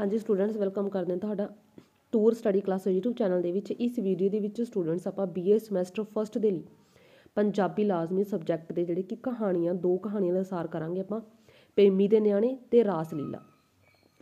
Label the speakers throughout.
Speaker 1: ਹਾਂਜੀ students welcome ਕਰਦੇ ਹਾਂ ਤੁਹਾਡਾ tour study class YouTube channel ਦੇ ਵਿੱਚ ਇਸ ਵੀਡੀਓ ਦੇ ਵਿੱਚ ਸਟੂਡੈਂਟਸ ਆਪਾਂ BA ਸਮੈਸਟਰ ਫਸਟ ਦੇ ਲਈ ਪੰਜਾਬੀ ਲਾਜ਼ਮੀ ਸਬਜੈਕਟ ਦੇ ਜਿਹੜੇ ਕਿ ਕਹਾਣੀਆਂ ਦੋ ਕਹਾਣੀਆਂ ਦਾ ਸਾਰ ਕਰਾਂਗੇ ਆਪਾਂ ਪੇਮੀ ਦੇ ਨਿਆਣੇ ਤੇ ਰਾਸ ਲੀਲਾ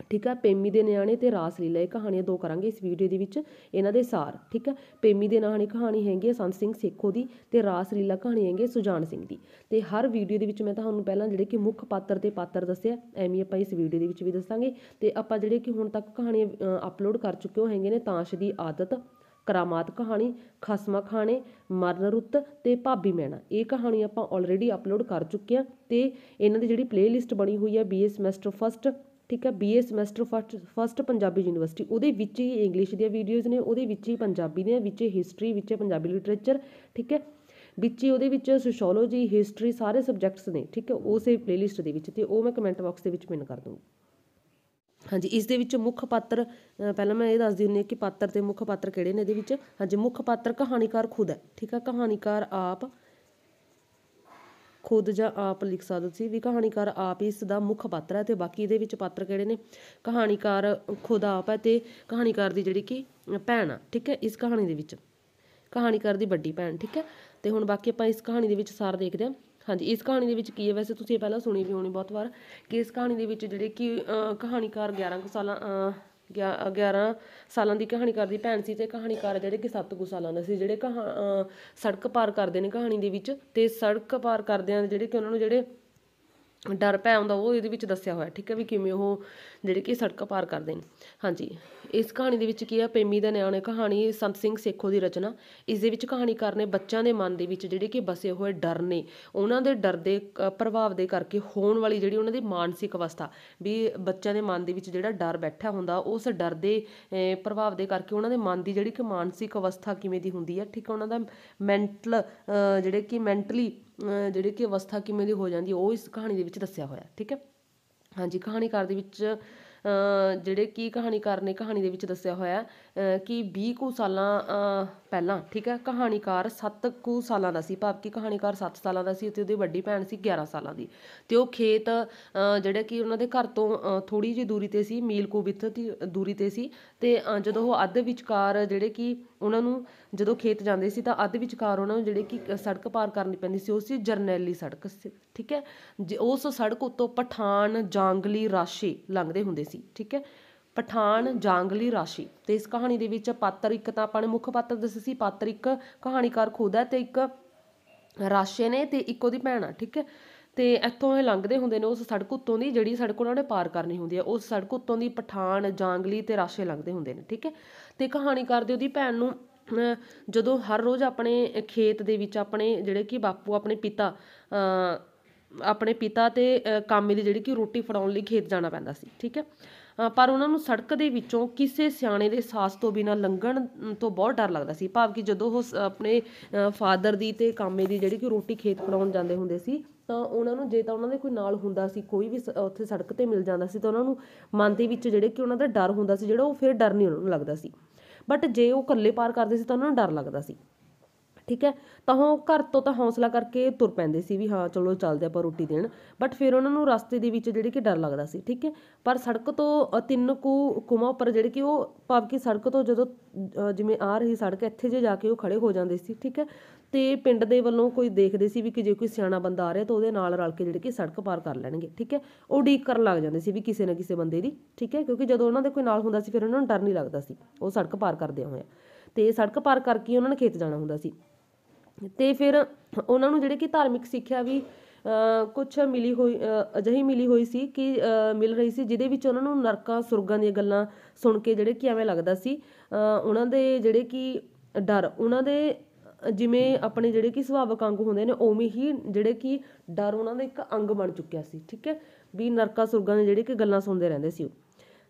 Speaker 1: ਠੀਕ ਆ ਪੇਮੀ ਦੇ ਨਿਆਣੇ ਤੇ ਰਾਸ ਲੀਲਾ ਇਹ ਕਹਾਣੀਆਂ ਦੋ ਕਰਾਂਗੇ ਇਸ ਵੀਡੀਓ ਦੇ ਵਿੱਚ ਇਹਨਾਂ ਦੇ ਸਾਰ ਠੀਕ ਹੈ ਪੇਮੀ ਦੇ ਨਿਆਣੇ ਕਹਾਣੀ ਹੈਗੀ ਸੰਤ ਸਿੰਘ ਸੇਖੋ ਦੀ ਤੇ ਰਾਸ ਲੀਲਾ ਕਹਾਣੀ ਹੈਗੀ ਸੁਜਾਨ ਸਿੰਘ ਦੀ ਤੇ ਹਰ ਵੀਡੀਓ ਦੇ ਵਿੱਚ ਮੈਂ ਤੁਹਾਨੂੰ ਪਹਿਲਾਂ ਜਿਹੜੇ ਕਿ ਮੁੱਖ ਪਾਤਰ ਤੇ ਪਾਤਰ ਦੱਸਿਆ ਐਵੇਂ ਆਪਾਂ ਇਸ ਵੀਡੀਓ ਦੇ ਵਿੱਚ ਵੀ ਦੱਸਾਂਗੇ ਤੇ ਆਪਾਂ ਜਿਹੜੇ ਕਿ ਹੁਣ ਤੱਕ ਕਹਾਣੀਆਂ ਅਪਲੋਡ ਕਰ ਚੁੱਕੇ ਹੋ ਹੈਗੇ ਨੇ ਤਾਸ਼ ਦੀ ਆਦਤ ਕਰਾਮਾਤ ਕਹਾਣੀ ਖਸਮਾ ਖਾਣੇ ਮਰਨ ਰੁੱਤ ਤੇ ਭਾਬੀ ਮੈਣਾ ਇਹ ਕਹਾਣੀ ਆਪਾਂ ਆਲਰੇਡੀ ਅਪਲੋਡ ਕਰ ਚੁੱਕੇ ਆ ਤੇ ਇਹਨਾਂ ਦੀ ਜਿਹੜੀ ਪਲੇਲਿਸਟ ਬਣੀ ਹੋਈ ਹੈ ਬੀਏ ਸਮੈਸਟਰ ਫਸਟ ਠੀਕ ਹੈ BA semester first first Punjabi university ਉਹਦੇ ਵਿੱਚ ਹੀ ਇੰਗਲਿਸ਼ ਦੀਆਂ ਵੀਡੀਓਜ਼ ਨੇ ਉਹਦੇ ਵਿੱਚ ਹੀ ਪੰਜਾਬੀ ਦੇ ਵਿੱਚ ਹਿਸਟਰੀ ਵਿੱਚ ਪੰਜਾਬੀ ਲਿਟਰੇਚਰ ਠੀਕ ਹੈ ਵਿੱਚ ਹੀ ਉਹਦੇ ਵਿੱਚ ਸੋਸ਼ੀਓਲੋਜੀ ਹਿਸਟਰੀ ਸਾਰੇ ਸਬਜੈਕਟਸ ਨੇ ਠੀਕ ਹੈ ਉਸੇ ਪਲੇਲਿਸਟ ਦੇ ਵਿੱਚ ਤੇ ਉਹ ਮੈਂ ਕਮੈਂਟ ਬਾਕਸ ਦੇ ਵਿੱਚ ਪਿਨ ਕਰ ਦੂੰਗੀ ਹਾਂਜੀ ਇਸ ਦੇ ਵਿੱਚ ਮੁੱਖ ਪਾਤਰ ਪਹਿਲਾਂ ਮੈਂ ਇਹ ਦੱਸਦੀ ਹੁੰਦੀ ਹਾਂ ਕਿ ਪਾਤਰ ਤੇ ਮੁੱਖ ਪਾਤਰ ਕਿਹੜੇ ਨੇ ਇਹਦੇ ਵਿੱਚ ਹਾਂਜੀ ਮੁੱਖ ਪਾਤਰ ਕਹਾਣੀਕਾਰ ਖੁਦ ਹੈ ਠੀਕ ਹੈ ਕਹਾਣੀਕਾਰ ਆਪ ਖੁਦ ਜਾਂ ਆਪ ਲਿਖ ਸਕਦੇ ਸੀ ਵੀ ਕਹਾਣੀਕਾਰ ਆਪ ਹੀ ਇਸ ਦਾ ਮੁੱਖ ਪਾਤਰ ਹੈ ਤੇ ਬਾਕੀ ਦੇ ਵਿੱਚ ਪਾਤਰ ਕਿਹੜੇ ਨੇ ਕਹਾਣੀਕਾਰ ਖੁਦ ਆਪ ਹੈ ਤੇ ਕਹਾਣੀਕਾਰ ਦੀ ਜਿਹੜੀ ਕਿ ਭੈਣ ਆ ਠੀਕ ਹੈ ਇਸ ਕਹਾਣੀ ਦੇ ਵਿੱਚ ਕਹਾਣੀਕਾਰ ਦੀ ਵੱਡੀ ਭੈਣ ਠੀਕ ਹੈ ਤੇ ਹੁਣ ਬਾਕੀ ਆਪਾਂ ਇਸ ਕਹਾਣੀ ਦੇ ਵਿੱਚ ਸਾਰ ਦੇਖਦੇ ਹਾਂ ਹਾਂਜੀ ਇਸ ਕਹਾਣੀ ਦੇ ਵਿੱਚ ਕੀ ਹੈ ਵੈਸੇ ਤੁਸੀਂ ਇਹ ਪਹਿਲਾਂ ਸੁਣੀ ਵੀ ਹੋਣੀ ਬਹੁਤ ਵਾਰ ਕਿ ਇਸ ਕਹਾਣੀ ਦੇ ਵਿੱਚ ਜਿਹੜੇ ਕਿ ਕਹਾਣੀਕਾਰ 11 ਸਾਲਾਂ ਗਿਆ 11 ਸਾਲਾਂ ਦੀ ਕਹਾਣੀ ਕਰਦੀ ਭੈਣ ਸੀ ਤੇ ਕਹਾਣੀਕਾਰ ਜਿਹੜੇ ਕਿ ਸੱਤ ਕੁ ਸਾਲਾਂ ਦਾ ਸੀ ਜਿਹੜੇ ਕਹਾ ਸੜਕ ਪਾਰ ਕਰਦੇ ਨੇ ਕਹਾਣੀ ਦੇ ਵਿੱਚ ਤੇ ਸੜਕ ਪਾਰ ਕਰਦਿਆਂ ਜਿਹੜੇ ਕਿ ਉਹਨਾਂ ਨੂੰ ਜਿਹੜੇ ਡਰ ਪੈ ਆਉਂਦਾ ਉਹ ਇਹਦੇ ਵਿੱਚ ਦੱਸਿਆ ਹੋਇਆ ਠੀਕ ਹੈ ਵੀ ਕਿਵੇਂ ਉਹ ਜਿਹੜੇ ਕਿ ਸੜਕਾਂ ਪਾਰ ਕਰਦੇ ਨੇ ਹਾਂਜੀ ਇਸ ਕਹਾਣੀ ਦੇ ਵਿੱਚ ਕੀ ਆ ਪੇਮੀ ਦਾ ਨਿਆਣੇ ਕਹਾਣੀ ਸੰਤ ਸਿੰਘ ਸੇਖੋ ਦੀ ਰਚਨਾ ਇਸ ਦੇ ਵਿੱਚ ਕਹਾਣੀਕਾਰ ਨੇ ਬੱਚਿਆਂ ਦੇ ਮਨ ਦੇ ਵਿੱਚ ਜਿਹੜੇ ਕਿ ਬਸੇ ਹੋਏ ਡਰ ਨੇ ਉਹਨਾਂ ਦੇ ਡਰ ਦੇ ਪ੍ਰਭਾਵ ਦੇ ਕਰਕੇ ਹੋਣ ਵਾਲੀ ਜਿਹੜੀ ਉਹਨਾਂ ਦੀ ਮਾਨਸਿਕ ਅਵਸਥਾ ਵੀ ਬੱਚਿਆਂ ਦੇ ਮਨ ਦੇ ਵਿੱਚ ਜਿਹੜਾ ਡਰ ਬੈਠਾ ਹੁੰਦਾ ਉਸ ਡਰ ਦੇ ਪ੍ਰਭਾਵ ਦੇ ਕਰਕੇ ਉਹਨਾਂ ਦੇ ਮਨ ਦੀ ਜਿਹੜੀ ਕਿ ਮਾਨਸਿਕ ਅਵਸਥਾ ਕਿਵੇਂ ਦੀ ਹੁੰਦੀ ਹੈ ਠੀਕ ਹੈ ਉਹਨਾਂ ਦਾ ਮੈਂਟਲ ਜਿਹੜੇ ਕਿ ਮੈਂਟਲੀ ਜਿਹੜੀ ਕਿ ਅਵਸਥਾ ਕਿਵੇਂ ਦੀ ਹੋ ਜਾਂਦੀ ਉਹ ਇਸ ਕਹਾਣੀ ਦੇ ਵਿੱਚ ਦੱਸਿਆ ਹੋਇਆ ਠੀਕ ਹੈ ਹਾਂਜੀ ਕਹਾਣੀਕਾਰ ਦੇ ਵਿੱਚ ਜਿਹੜੇ ਕੀ ਕਹਾਣੀਕਾਰ ਨੇ ਕਹਾਣੀ ਦੇ ਵਿੱਚ ਦੱਸਿਆ ਹੋਇਆ ਕਿ 20 ਕੁ ਸਾਲਾਂ ਪਹਿਲਾਂ ਠੀਕ ਹੈ ਕਹਾਣੀਕਾਰ 7 ਕੁ ਸਾਲਾਂ ਦਾ ਸੀ ਭਾਵ ਕਿ ਕਹਾਣੀਕਾਰ 7 ਸਾਲਾਂ ਦਾ ਸੀ ਤੇ ਉਹਦੀ ਵੱਡੀ ਭੈਣ ਸੀ 11 ਸਾਲਾਂ ਦੀ ਤੇ ਉਹ ਖੇਤ ਜਿਹੜਾ ਕਿ ਉਹਨਾਂ ਦੇ ਘਰ ਤੋਂ ਥੋੜੀ ਜਿਹੀ ਦੂਰੀ 'ਤੇ ਸੀ ਮੀਲ ਕੋ ਵਿੱਥ ਦੀ ਦੂਰੀ 'ਤੇ ਸੀ ਤੇ ਜਦੋਂ ਉਹ ਅੱਧ ਵਿਚਕਾਰ ਜਿਹੜੇ ਕਿ ਉਹਨਾਂ ਨੂੰ ਜਦੋਂ ਖੇਤ ਜਾਂਦੇ ਸੀ ਤਾਂ ਅੱਧ ਵਿਚਕਾਰ ਉਹਨਾਂ ਨੂੰ ਜਿਹੜੇ ਕਿ ਸੜਕ ਪਾਰ ਕਰਨੀ ਪੈਂਦੀ ਸੀ ਉਹ ਸੀ ਜਰਨੈਲੀ ਸੜਕ ਠੀਕ ਹੈ ਉਸ ਸੜਕ ਉੱਤੋਂ ਪਠਾਨ ਜਾਂਗਲੀ ਰਾਸ਼ੀ ਲੰਘਦੇ ਹੁੰਦੇ ਸੀ ਠੀਕ ਹੈ ਪਠਾਨ ਜਾਂਗਲੀ ਰਾਸ਼ੀ ਤੇ ਇਸ ਕਹਾਣੀ ਦੇ ਵਿੱਚ ਪਾਤਰ ਇੱਕ ਤਾਂ ਆਪਾਂ ਨੇ ਮੁੱਖ ਪਾਤਰ ਦੱਸੇ ਸੀ ਪਾਤਰ ਇੱਕ ਕਹਾਣੀਕਾਰ ਖੁਦ ਹੈ ਤੇ ਇੱਕ ਰਾਸ਼ੇ ਨੇ ਤੇ ਇੱਕ ਉਹਦੀ ਭੈਣ ਆ ਠੀਕ ਹੈ ਤੇ ਇੱਥੋਂ ਇਹ ਲੰਘਦੇ ਹੁੰਦੇ ਨੇ ਉਸ ਸੜਕ ਉੱਤੋਂ ਦੀ ਜਿਹੜੀ ਸੜਕ ਉਹਨਾਂ ਨੇ ਪਾਰ ਕਰਨੀ ਹੁੰਦੀ ਹੈ ਉਸ ਸੜਕ ਉੱਤੋਂ ਦੀ ਪਠਾਨ ਜਾਂਗਲੀ ਤੇ ਰਾਸ਼ੇ ਲੰਘਦੇ ਹੁੰਦੇ ਨੇ ਠੀਕ ਹੈ ਤੇ ਕਹਾਣੀਕਾਰ ਦੀ ਉਹਦੀ ਭੈਣ ਨੂੰ ਜਦੋਂ ਹਰ ਰੋਜ਼ ਆਪਣੇ ਖੇਤ ਦੇ ਵਿੱਚ ਆਪਣੇ ਜਿਹੜੇ ਕਿ ਬਾਪੂ ਆਪਣੇ ਪਿਤਾ ਆਪਣੇ ਪਿਤਾ ਤੇ ਕਾਮੇ ਦੀ ਜਿਹੜੀ ਕਿ ਰੋਟੀ ਫੜਾਉਣ ਲਈ ਖੇਤ ਜਾਣਾ ਪੈਂਦਾ ਸੀ ਠੀਕ ਹੈ ਪਰ ਉਹਨਾਂ ਨੂੰ ਸੜਕ ਦੇ ਵਿੱਚੋਂ ਕਿਸੇ ਸਿਆਣੇ ਦੇ ਸਾਥ ਤੋਂ ਬਿਨਾਂ ਲੰਘਣ ਤੋਂ ਬਹੁਤ ਡਰ ਲੱਗਦਾ ਸੀ ਭਾਵ ਕਿ ਜਦੋਂ ਉਹ ਆਪਣੇ ਫਾਦਰ ਦੀ ਤੇ ਕਾਮੇ ਦੀ ਜਿਹੜੀ ਕਿ ਰੋਟੀ ਖੇਤ ਪੜਾਉਣ ਜਾਂਦੇ ਹੁੰਦੇ ਸੀ ਤਾਂ ਉਹਨਾਂ ਨੂੰ ਜੇ ਤਾਂ ਉਹਨਾਂ ਦੇ ਕੋਈ ਨਾਲ ਹੁੰਦਾ ਸੀ ਕੋਈ ਵੀ ਉੱਥੇ ਸੜਕ ਤੇ ਮਿਲ ਜਾਂਦਾ ਸੀ ਤਾਂ ਉਹਨਾਂ ਨੂੰ ਮਨ ਦੇ ਵਿੱਚ ਜਿਹੜੇ ਕਿ ਉਹਨਾਂ ਦਾ ਡਰ ਹੁੰਦਾ ਸੀ ਜਿਹੜਾ ਉਹ ਫਿਰ ਡਰ ਨਹੀਂ ਉਹਨਾਂ ਨੂੰ ਲੱਗਦਾ ਸੀ ਬਟ ਜੇ ਉਹ ਇਕੱਲੇ ਪਾਰ ਕਰਦੇ ਸੀ ਤਾਂ ਉਹਨਾਂ ਨੂੰ ਡਰ ਲੱਗਦਾ ਸੀ ਠੀਕ ਹੈ ਤਾਂ ਉਹ ਘਰ ਤੋਂ ਤਾਂ ਹੌਸਲਾ ਕਰਕੇ ਤੁਰ ਪੈਂਦੇ ਸੀ ਵੀ ਹਾਂ ਚਲੋ ਚੱਲਦੇ ਆਪਾਂ ਰੋਟੀ ਦੇਣ ਬਟ ਫਿਰ ਉਹਨਾਂ ਨੂੰ ਰਸਤੇ ਦੇ ਵਿੱਚ ਜਿਹੜੇ ਕਿ ਡਰ ਲੱਗਦਾ ਸੀ ਠੀਕ ਹੈ ਪਰ ਸੜਕ ਤੋਂ ਤਿੰਨ ਕੁ ਕੁਮਾ ਉੱਪਰ ਜਿਹੜੇ ਕਿ ਉਹ ਪਾਵਕੀ ਸੜਕ ਤੋਂ ਜਦੋਂ ਜਿਵੇਂ ਆ ਰਹੀ ਸੜਕ ਇੱਥੇ ਜੇ ਜਾ ਕੇ ਉਹ ਖੜੇ ਹੋ ਜਾਂਦੇ ਸੀ ਠੀਕ ਹੈ ਤੇ ਪਿੰਡ ਦੇ ਵੱਲੋਂ ਕੋਈ ਦੇਖਦੇ ਸੀ ਵੀ ਕਿ ਜੇ ਕੋਈ ਸਿਆਣਾ ਬੰਦਾ ਆ ਰਿਹਾ ਤਾਂ ਉਹਦੇ ਨਾਲ ਰਲ ਕੇ ਜਿਹੜੇ ਕਿ ਸੜਕ ਪਾਰ ਕਰ ਲੈਣਗੇ ਠੀਕ ਹੈ ਉਹ ਡੀਕ ਕਰਨ ਲੱਗ ਜਾਂਦੇ ਸੀ ਵੀ ਕਿਸੇ ਨਾ ਕਿਸੇ ਬੰਦੇ ਦੀ ਠੀਕ ਹੈ ਕਿਉਂਕਿ ਜਦੋਂ ਉਹਨਾਂ ਦੇ ਕੋਈ ਨਾਲ ਹੁੰਦਾ ਸੀ ਫਿਰ ਉਹਨਾਂ ਨੂੰ ਡਰ ਨਹੀਂ ਲੱਗਦਾ ਸੀ ਉਹ ਸੜਕ ਪਾਰ ਕਰਦੇ ਹੋਏ ਤੇ ਸੜਕ ਪਾਰ ਕਰਕੇ ਉਹਨਾਂ ਨੇ ਖੇਤ ਜਾਣਾ ਹੁੰਦਾ ਸੀ ਤੇ ਫਿਰ ਉਹਨਾਂ ਨੂੰ ਜਿਹੜੇ ਕਿ ਧਾਰਮਿਕ ਸਿੱਖਿਆ ਵੀ ਕੁਝ ਮਿਲੀ ਹੋਈ ਅਜਹੀ ਮਿਲੀ ਹੋਈ ਸੀ ਕਿ ਮਿਲ ਰਹੀ ਸੀ ਜਿਹਦੇ ਵਿੱਚ ਉਹਨਾਂ ਨੂੰ ਨਰਕਾਂ ਸੁਰਗਾਂ ਦੀਆਂ ਗੱਲਾਂ ਸੁਣ ਕੇ ਜਿਹੜੇ ਕਿ ਐਵੇਂ ਲੱਗਦਾ ਸੀ ਉਹਨਾਂ ਦੇ ਜਿਹੜੇ ਕਿ ਡਰ ਉਹਨਾਂ ਦੇ ਜਿਵੇਂ ਆਪਣੇ ਜਿਹੜੇ ਕਿ ਸੁਭਾਵਕ ਅੰਗ ਹੁੰਦੇ ਨੇ ਉਵੇਂ ਹੀ ਜਿਹੜੇ ਕਿ ਡਰ ਉਹਨਾਂ ਦਾ ਇੱਕ ਅੰਗ ਬਣ ਚੁੱਕਿਆ ਸੀ ਠੀਕ ਹੈ ਵੀ ਨਰਕਾਂ ਸੁਰਗਾਂ ਦੇ ਜਿਹੜੇ ਕਿ ਗੱਲਾਂ ਸੁਣਦੇ ਰਹਿੰਦੇ ਸੀ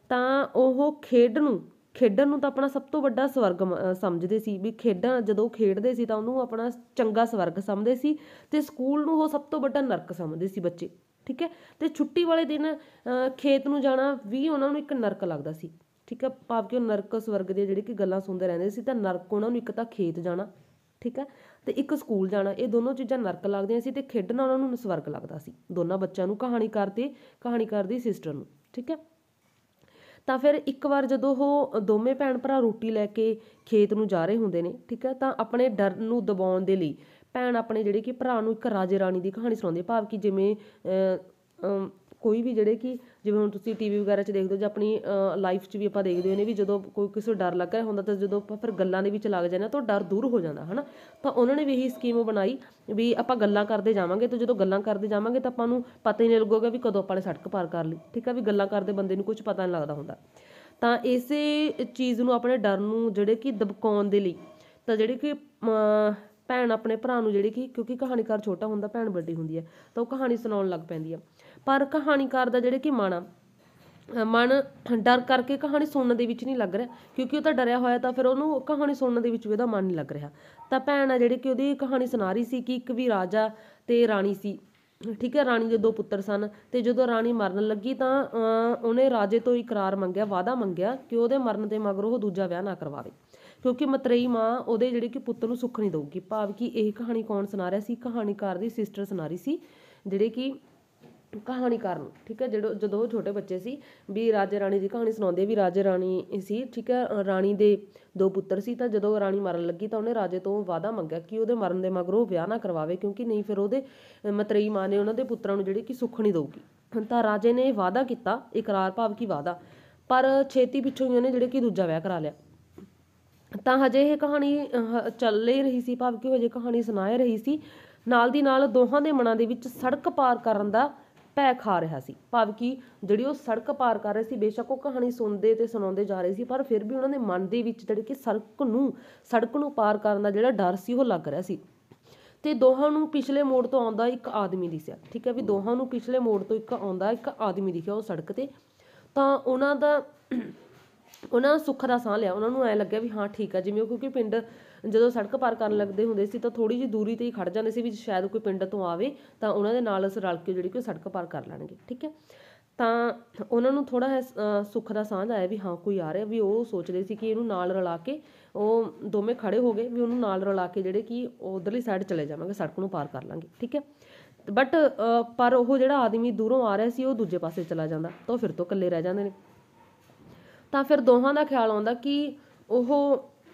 Speaker 1: ਤਾਂ ਉਹ ਖੇਡ ਨੂੰ ਖੇਡਣ ਨੂੰ ਤਾਂ ਆਪਣਾ ਸਭ ਤੋਂ ਵੱਡਾ ਸਵਰਗ ਸਮਝਦੇ ਸੀ ਵੀ ਖੇਡਾਂ ਜਦੋਂ ਖੇਡਦੇ ਸੀ ਤਾਂ ਉਹਨੂੰ ਆਪਣਾ ਚੰਗਾ ਸਵਰਗ ਸਮਝਦੇ ਸੀ ਤੇ ਸਕੂਲ ਨੂੰ ਉਹ ਸਭ ਤੋਂ ਵੱਡਾ ਨਰਕ ਸਮਝਦੇ ਸੀ ਬੱਚੇ ਠੀਕ ਹੈ ਤੇ ਛੁੱਟੀ ਵਾਲੇ ਦਿਨ ਖੇਤ ਨੂੰ ਜਾਣਾ ਵੀ ਉਹਨਾਂ ਨੂੰ ਇੱਕ ਨਰਕ ਲੱਗਦਾ ਸੀ ਠੀਕ ਹੈ ਪਾਪ ਕਿ ਉਹ ਨਰਕ ਸਵਰਗ ਦੀਆਂ ਜਿਹੜੀ ਕਿ ਗੱਲਾਂ ਸੁਣਦੇ ਰਹਿੰਦੇ ਸੀ ਤਾਂ ਨਰਕ ਉਹਨਾਂ ਨੂੰ ਇੱਕ ਤਾਂ ਖੇਤ ਜਾਣਾ ਠੀਕ ਹੈ ਤੇ ਇੱਕ ਸਕੂਲ ਜਾਣਾ ਇਹ ਦੋਨੋਂ ਚੀਜ਼ਾਂ ਨਰਕ ਲੱਗਦੀਆਂ ਸੀ ਤੇ ਖੇਡਣਾ ਉਹਨਾਂ ਨੂੰ ਸਵਰਗ ਲੱਗਦਾ ਸੀ ਦੋਨਾਂ ਬੱਚਿਆਂ ਨੂੰ ਕਹਾਣੀ ਕਰਦੇ ਕਹਾਣੀ ਕਰਦੀ ਸਿਸਟਰ ਨੂੰ ਠੀਕ ਹੈ ਤਾਂ ਫਿਰ ਇੱਕ ਵਾਰ ਜਦੋਂ ਉਹ ਦੋਵੇਂ ਭੈਣ ਭਰਾ ਰੋਟੀ ਲੈ ਕੇ ਖੇਤ ਨੂੰ ਜਾ ਰਹੇ ਹੁੰਦੇ ਨੇ ਠੀਕ ਹੈ ਤਾਂ ਆਪਣੇ ਡਰ ਨੂੰ ਦਬਾਉਣ ਦੇ ਲਈ ਭੈਣ ਆਪਣੇ ਜਿਹੜੇ ਕਿ ਭਰਾ ਨੂੰ ਇੱਕ ਰਾਜੇ ਰਾਣੀ ਦੀ ਕਹਾਣੀ ਸੁਣਾਉਂਦੀ ਭਾਵ ਕਿ ਜਿਵੇਂ ਕੋਈ ਵੀ ਜਿਹੜੇ ਕਿ ਜਿਵੇਂ ਹੁਣ ਤੁਸੀਂ ਟੀਵੀ ਵਗੈਰਾ 'ਚ ਦੇਖਦੇ ਹੋ ਜਾਂ ਆਪਣੀ ਲਾਈਫ 'ਚ ਵੀ ਆਪਾਂ ਦੇਖਦੇ ਨੇ ਵੀ ਜਦੋਂ ਕੋਈ ਕਿਸੇ ਡਰ ਲੱਗ ਰਿਹਾ ਹੁੰਦਾ ਤਾਂ ਜਦੋਂ ਆਪਾਂ ਫਿਰ ਗੱਲਾਂ ਦੇ ਵਿੱਚ ਲੱਗ ਜਾਂਦੇ ਤਾਂ ਡਰ ਦੂਰ ਹੋ ਜਾਂਦਾ ਹਨਾ ਤਾਂ ਉਹਨਾਂ ਨੇ ਵੀ ਇਹੀ ਸਕੀਮ ਬਣਾਈ ਵੀ ਆਪਾਂ ਗੱਲਾਂ ਕਰਦੇ ਜਾਵਾਂਗੇ ਤਾਂ ਜਦੋਂ ਗੱਲਾਂ ਕਰਦੇ ਜਾਵਾਂਗੇ ਤਾਂ ਆਪਾਂ ਨੂੰ ਪਤਾ ਹੀ ਨਹੀਂ ਲੱਗੂਗਾ ਵੀ ਕਦੋਂ ਆਪਾਂ ਨੇ ਸੜਕ ਪਾਰ ਕਰ ਲਈ ਠੀਕ ਆ ਵੀ ਗੱਲਾਂ ਕਰਦੇ ਬੰਦੇ ਨੂੰ ਕੁਝ ਪਤਾ ਨਹੀਂ ਲੱਗਦਾ ਹੁੰਦਾ ਤਾਂ ਇਸੇ ਚੀਜ਼ ਨੂੰ ਆਪਣੇ ਡਰ ਨੂੰ ਜਿਹੜੇ ਕਿ ਦਬਕਾਉਣ ਦੇ ਲਈ ਤਾਂ ਜਿਹੜੇ ਕਿ ਭੈਣ ਆਪਣੇ ਭਰਾ ਨੂੰ ਜਿਹੜੀ ਕਿ ਕਿਉਂਕਿ ਕਹਾਣੀਕਾਰ ਛੋਟਾ ਹੁੰਦਾ ਭੈਣ ਵੱਡੀ ਹੁੰਦੀ ਹੈ ਤਾਂ ਉਹ ਕਹਾਣੀ ਸੁਣਾਉਣ ਲੱਗ ਪੈਂਦੀ ਹੈ ਪਰ ਕਹਾਣੀਕਾਰ ਦਾ ਜਿਹੜੇ ਕਿ ਮਨ ਆ ਮਨ ਡਰ ਕਰਕੇ ਕਹਾਣੀ ਸੁਣਨ ਦੇ ਵਿੱਚ ਨਹੀਂ ਲੱਗ ਰਿਹਾ ਕਿਉਂਕਿ ਉਹ ਤਾਂ ਡਰਿਆ ਹੋਇਆ ਤਾਂ ਫਿਰ ਉਹਨੂੰ ਕਹਾਣੀ ਸੁਣਨ ਦੇ ਵਿੱਚ ਵੀ ਉਹਦਾ ਮਨ ਨਹੀਂ ਲੱਗ ਰਿਹਾ ਤਾਂ ਭੈਣ ਆ ਜਿਹੜੇ ਕਿ ਉਹਦੀ ਕਹਾਣੀ ਸੁਣਾ ਰਹੀ ਸੀ ਕਿ ਇੱਕ ਵੀ ਰਾਜਾ ਤੇ ਰਾਣੀ ਸੀ ਠੀਕ ਹੈ ਰਾਣੀ ਦੇ ਦੋ ਪੁੱਤਰ ਸਨ ਤੇ ਜਦੋਂ ਰਾਣੀ ਮਰਨ ਲੱਗੀ ਤਾਂ ਉਹਨੇ ਰਾਜੇ ਤੋਂ ਇਕਰਾਰ ਮੰਗਿਆ ਵਾਅਦਾ ਮੰਗਿਆ ਕਿ ਉਹਦੇ ਮਰਨ ਦੇ ਮਗਰੋਂ ਉਹ ਦੂਜਾ ਵਿਆਹ ਨਾ ਕਰਵਾਵੇ ਕਿਉਂਕਿ ਮਤਰੇਈ ਮਾਂ ਉਹਦੇ ਜਿਹੜੇ ਕਿ ਪੁੱਤ ਨੂੰ ਸੁੱਖ ਨਹੀਂ ਦਊਗੀ ਭਾਵ ਕਿ ਇਹ ਕਹਾਣੀ ਕੌਣ ਸੁਣਾ ਰਿਹਾ ਸੀ ਕਹਾਣੀਕਾਰ ਦੀ ਸਿਸਟਰ ਸੁਣਾ ਰਹੀ ਸੀ ਜਿਹੜੇ ਕਿ ਕਹਾਣੀਕਾਰ ਨੂੰ ਠੀਕ ਹੈ ਜਦੋਂ ਜਦੋਂ ਛੋਟੇ ਬੱਚੇ ਸੀ ਵੀ ਰਾਜੇ ਰਾਣੀ ਦੀ ਕਹਾਣੀ ਸੁਣਾਉਂਦੇ ਵੀ ਰਾਜੇ ਰਾਣੀ ਸੀ ਠੀਕ ਹੈ ਰਾਣੀ ਦੇ ਦੋ ਪੁੱਤਰ ਸੀ ਤਾਂ ਜਦੋਂ ਰਾਣੀ ਮਰਨ ਲੱਗੀ ਤਾਂ ਉਹਨੇ ਰਾਜੇ ਤੋਂ ਵਾਅਦਾ ਮੰਗਿਆ ਕਿ ਉਹਦੇ ਮਰਨ ਦੇ ਮਗਰੋਂ ਵਿਆਹ ਨਾ ਕਰਵਾਵੇ ਕਿਉਂਕਿ ਨਹੀਂ ਫਿਰ ਉਹਦੇ ਮਤਰੇਈ ਮਾਂ ਨੇ ਉਹਨਾਂ ਦੇ ਪੁੱਤਰਾਂ ਨੂੰ ਜਿਹੜੀ ਕਿ ਸੁੱਖ ਨਹੀਂ ਦਊਗੀ ਤਾਂ ਰਾਜੇ ਨੇ ਵਾਅਦਾ ਕੀਤਾ ਇਕਰਾਰ ਭਾਵ ਕੀ ਵਾਅਦਾ ਪਰ ਛੇਤੀ ਪਿੱਛੋਂ ਹੀ ਉਹਨੇ ਜਿਹੜੇ ਕਿ ਦੂਜਾ ਵਿਆਹ ਕਰਾ ਲਿਆ ਤਾਂ ਹਜੇ ਇਹ ਕਹਾਣੀ ਚੱਲ ਰਹੀ ਸੀ ਭਾਵ ਕਿ ਉਹ ਹਜੇ ਕਹਾਣੀ ਸੁਣਾਏ ਰਹੀ ਸੀ ਨਾਲ ਦੀ ਨਾਲ ਦੋਹਾਂ ਦੇ ਮਨਾਂ ਦੇ ਵਿੱਚ ਸੜਕ ਪਾਰ ਕਰਨ ਦਾ ਭੈ ਖਾ ਰਿਹਾ ਸੀ ਭਾਵ ਕਿ ਜਿਹੜੀ ਉਹ ਸੜਕ ਪਾਰ ਕਰ ਰਹੇ ਸੀ ਬੇਸ਼ੱਕ ਉਹ ਕਹਾਣੀ ਸੁਣਦੇ ਤੇ ਸੁਣਾਉਂਦੇ ਜਾ ਰਹੇ ਸੀ ਪਰ ਫਿਰ ਵੀ ਉਹਨਾਂ ਦੇ ਮਨ ਦੇ ਵਿੱਚ ਜਿਹੜੀ ਕਿ ਸੜਕ ਨੂੰ ਸੜਕ ਨੂੰ ਪਾਰ ਕਰਨ ਦਾ ਜਿਹੜਾ ਡਰ ਸੀ ਉਹ ਲੱਗ ਰਿਹਾ ਸੀ ਤੇ ਦੋਹਾਂ ਨੂੰ ਪਿਛਲੇ ਮੋੜ ਤੋਂ ਆਉਂਦਾ ਇੱਕ ਆਦਮੀ ਦਿਖਿਆ ਠੀਕ ਹੈ ਵੀ ਦੋਹਾਂ ਨੂੰ ਪਿਛਲੇ ਮੋੜ ਤੋਂ ਇੱਕ ਆਉਂਦਾ ਇੱਕ ਆਦਮੀ ਦਿਖਿਆ ਉਹ ਸੜਕ ਤੇ ਤਾਂ ਉਹਨਾਂ ਦਾ ਉਹਨਾਂ ਨੂੰ ਸੁੱਖ ਦਾ ਸਾਹ ਲਿਆ ਉਹਨਾਂ ਨੂੰ ਐ ਲੱਗਿਆ ਵੀ ਹਾਂ ਠੀਕ ਆ ਜਿਵੇਂ ਉਹ ਕਿਉਂਕਿ ਪਿੰਡ ਜਦੋਂ ਸੜਕ ਪਾਰ ਕਰਨ ਲੱਗਦੇ ਹੁੰਦੇ ਸੀ ਤਾਂ ਥੋੜੀ ਜਿਹੀ ਦੂਰੀ 'ਤੇ ਹੀ ਖੜ ਜਾਂਦੇ ਸੀ ਵੀ ਸ਼ਾਇਦ ਕੋਈ ਪਿੰਡ ਤੋਂ ਆਵੇ ਤਾਂ ਉਹਨਾਂ ਦੇ ਨਾਲ ਅਸ ਰਲ ਕੇ ਜਿਹੜੀ ਕੋਈ ਸੜਕ ਪਾਰ ਕਰ ਲੈਣਗੇ ਠੀਕ ਹੈ ਤਾਂ ਉਹਨਾਂ ਨੂੰ ਥੋੜਾ ਜਿਹਾ ਸੁੱਖ ਦਾ ਸਾਹ ਆਇਆ ਵੀ ਹਾਂ ਕੋਈ ਆ ਰਿਹਾ ਵੀ ਉਹ ਸੋਚਦੇ ਸੀ ਕਿ ਇਹਨੂੰ ਨਾਲ ਰਲਾ ਕੇ ਉਹ ਦੋਵੇਂ ਖੜੇ ਹੋ ਗਏ ਵੀ ਉਹਨੂੰ ਨਾਲ ਰਲਾ ਕੇ ਜਿਹੜੇ ਕਿ ਉਧਰਲੀ ਸਾਈਡ ਚਲੇ ਜਾਵਾਂਗੇ ਸੜਕ ਨੂੰ ਪਾਰ ਕਰ ਲਾਂਗੇ ਠੀਕ ਹੈ ਬਟ ਪਰ ਉਹ ਜਿਹੜਾ ਆਦਮੀ ਦੂਰੋਂ ਆ ਰਿਹਾ ਸੀ ਉਹ ਦੂਜੇ ਪਾਸੇ ਚਲਾ ਜਾਂਦਾ ਤਾਂ ਫਿਰ ਤੋਂ ਇਕੱਲੇ ਰਹਿ ਜਾਂਦੇ ਨੇ ਤਾਂ ਫਿਰ ਦੋਹਾਂ ਦਾ ਖਿਆਲ ਆਉਂਦਾ ਕਿ ਉਹ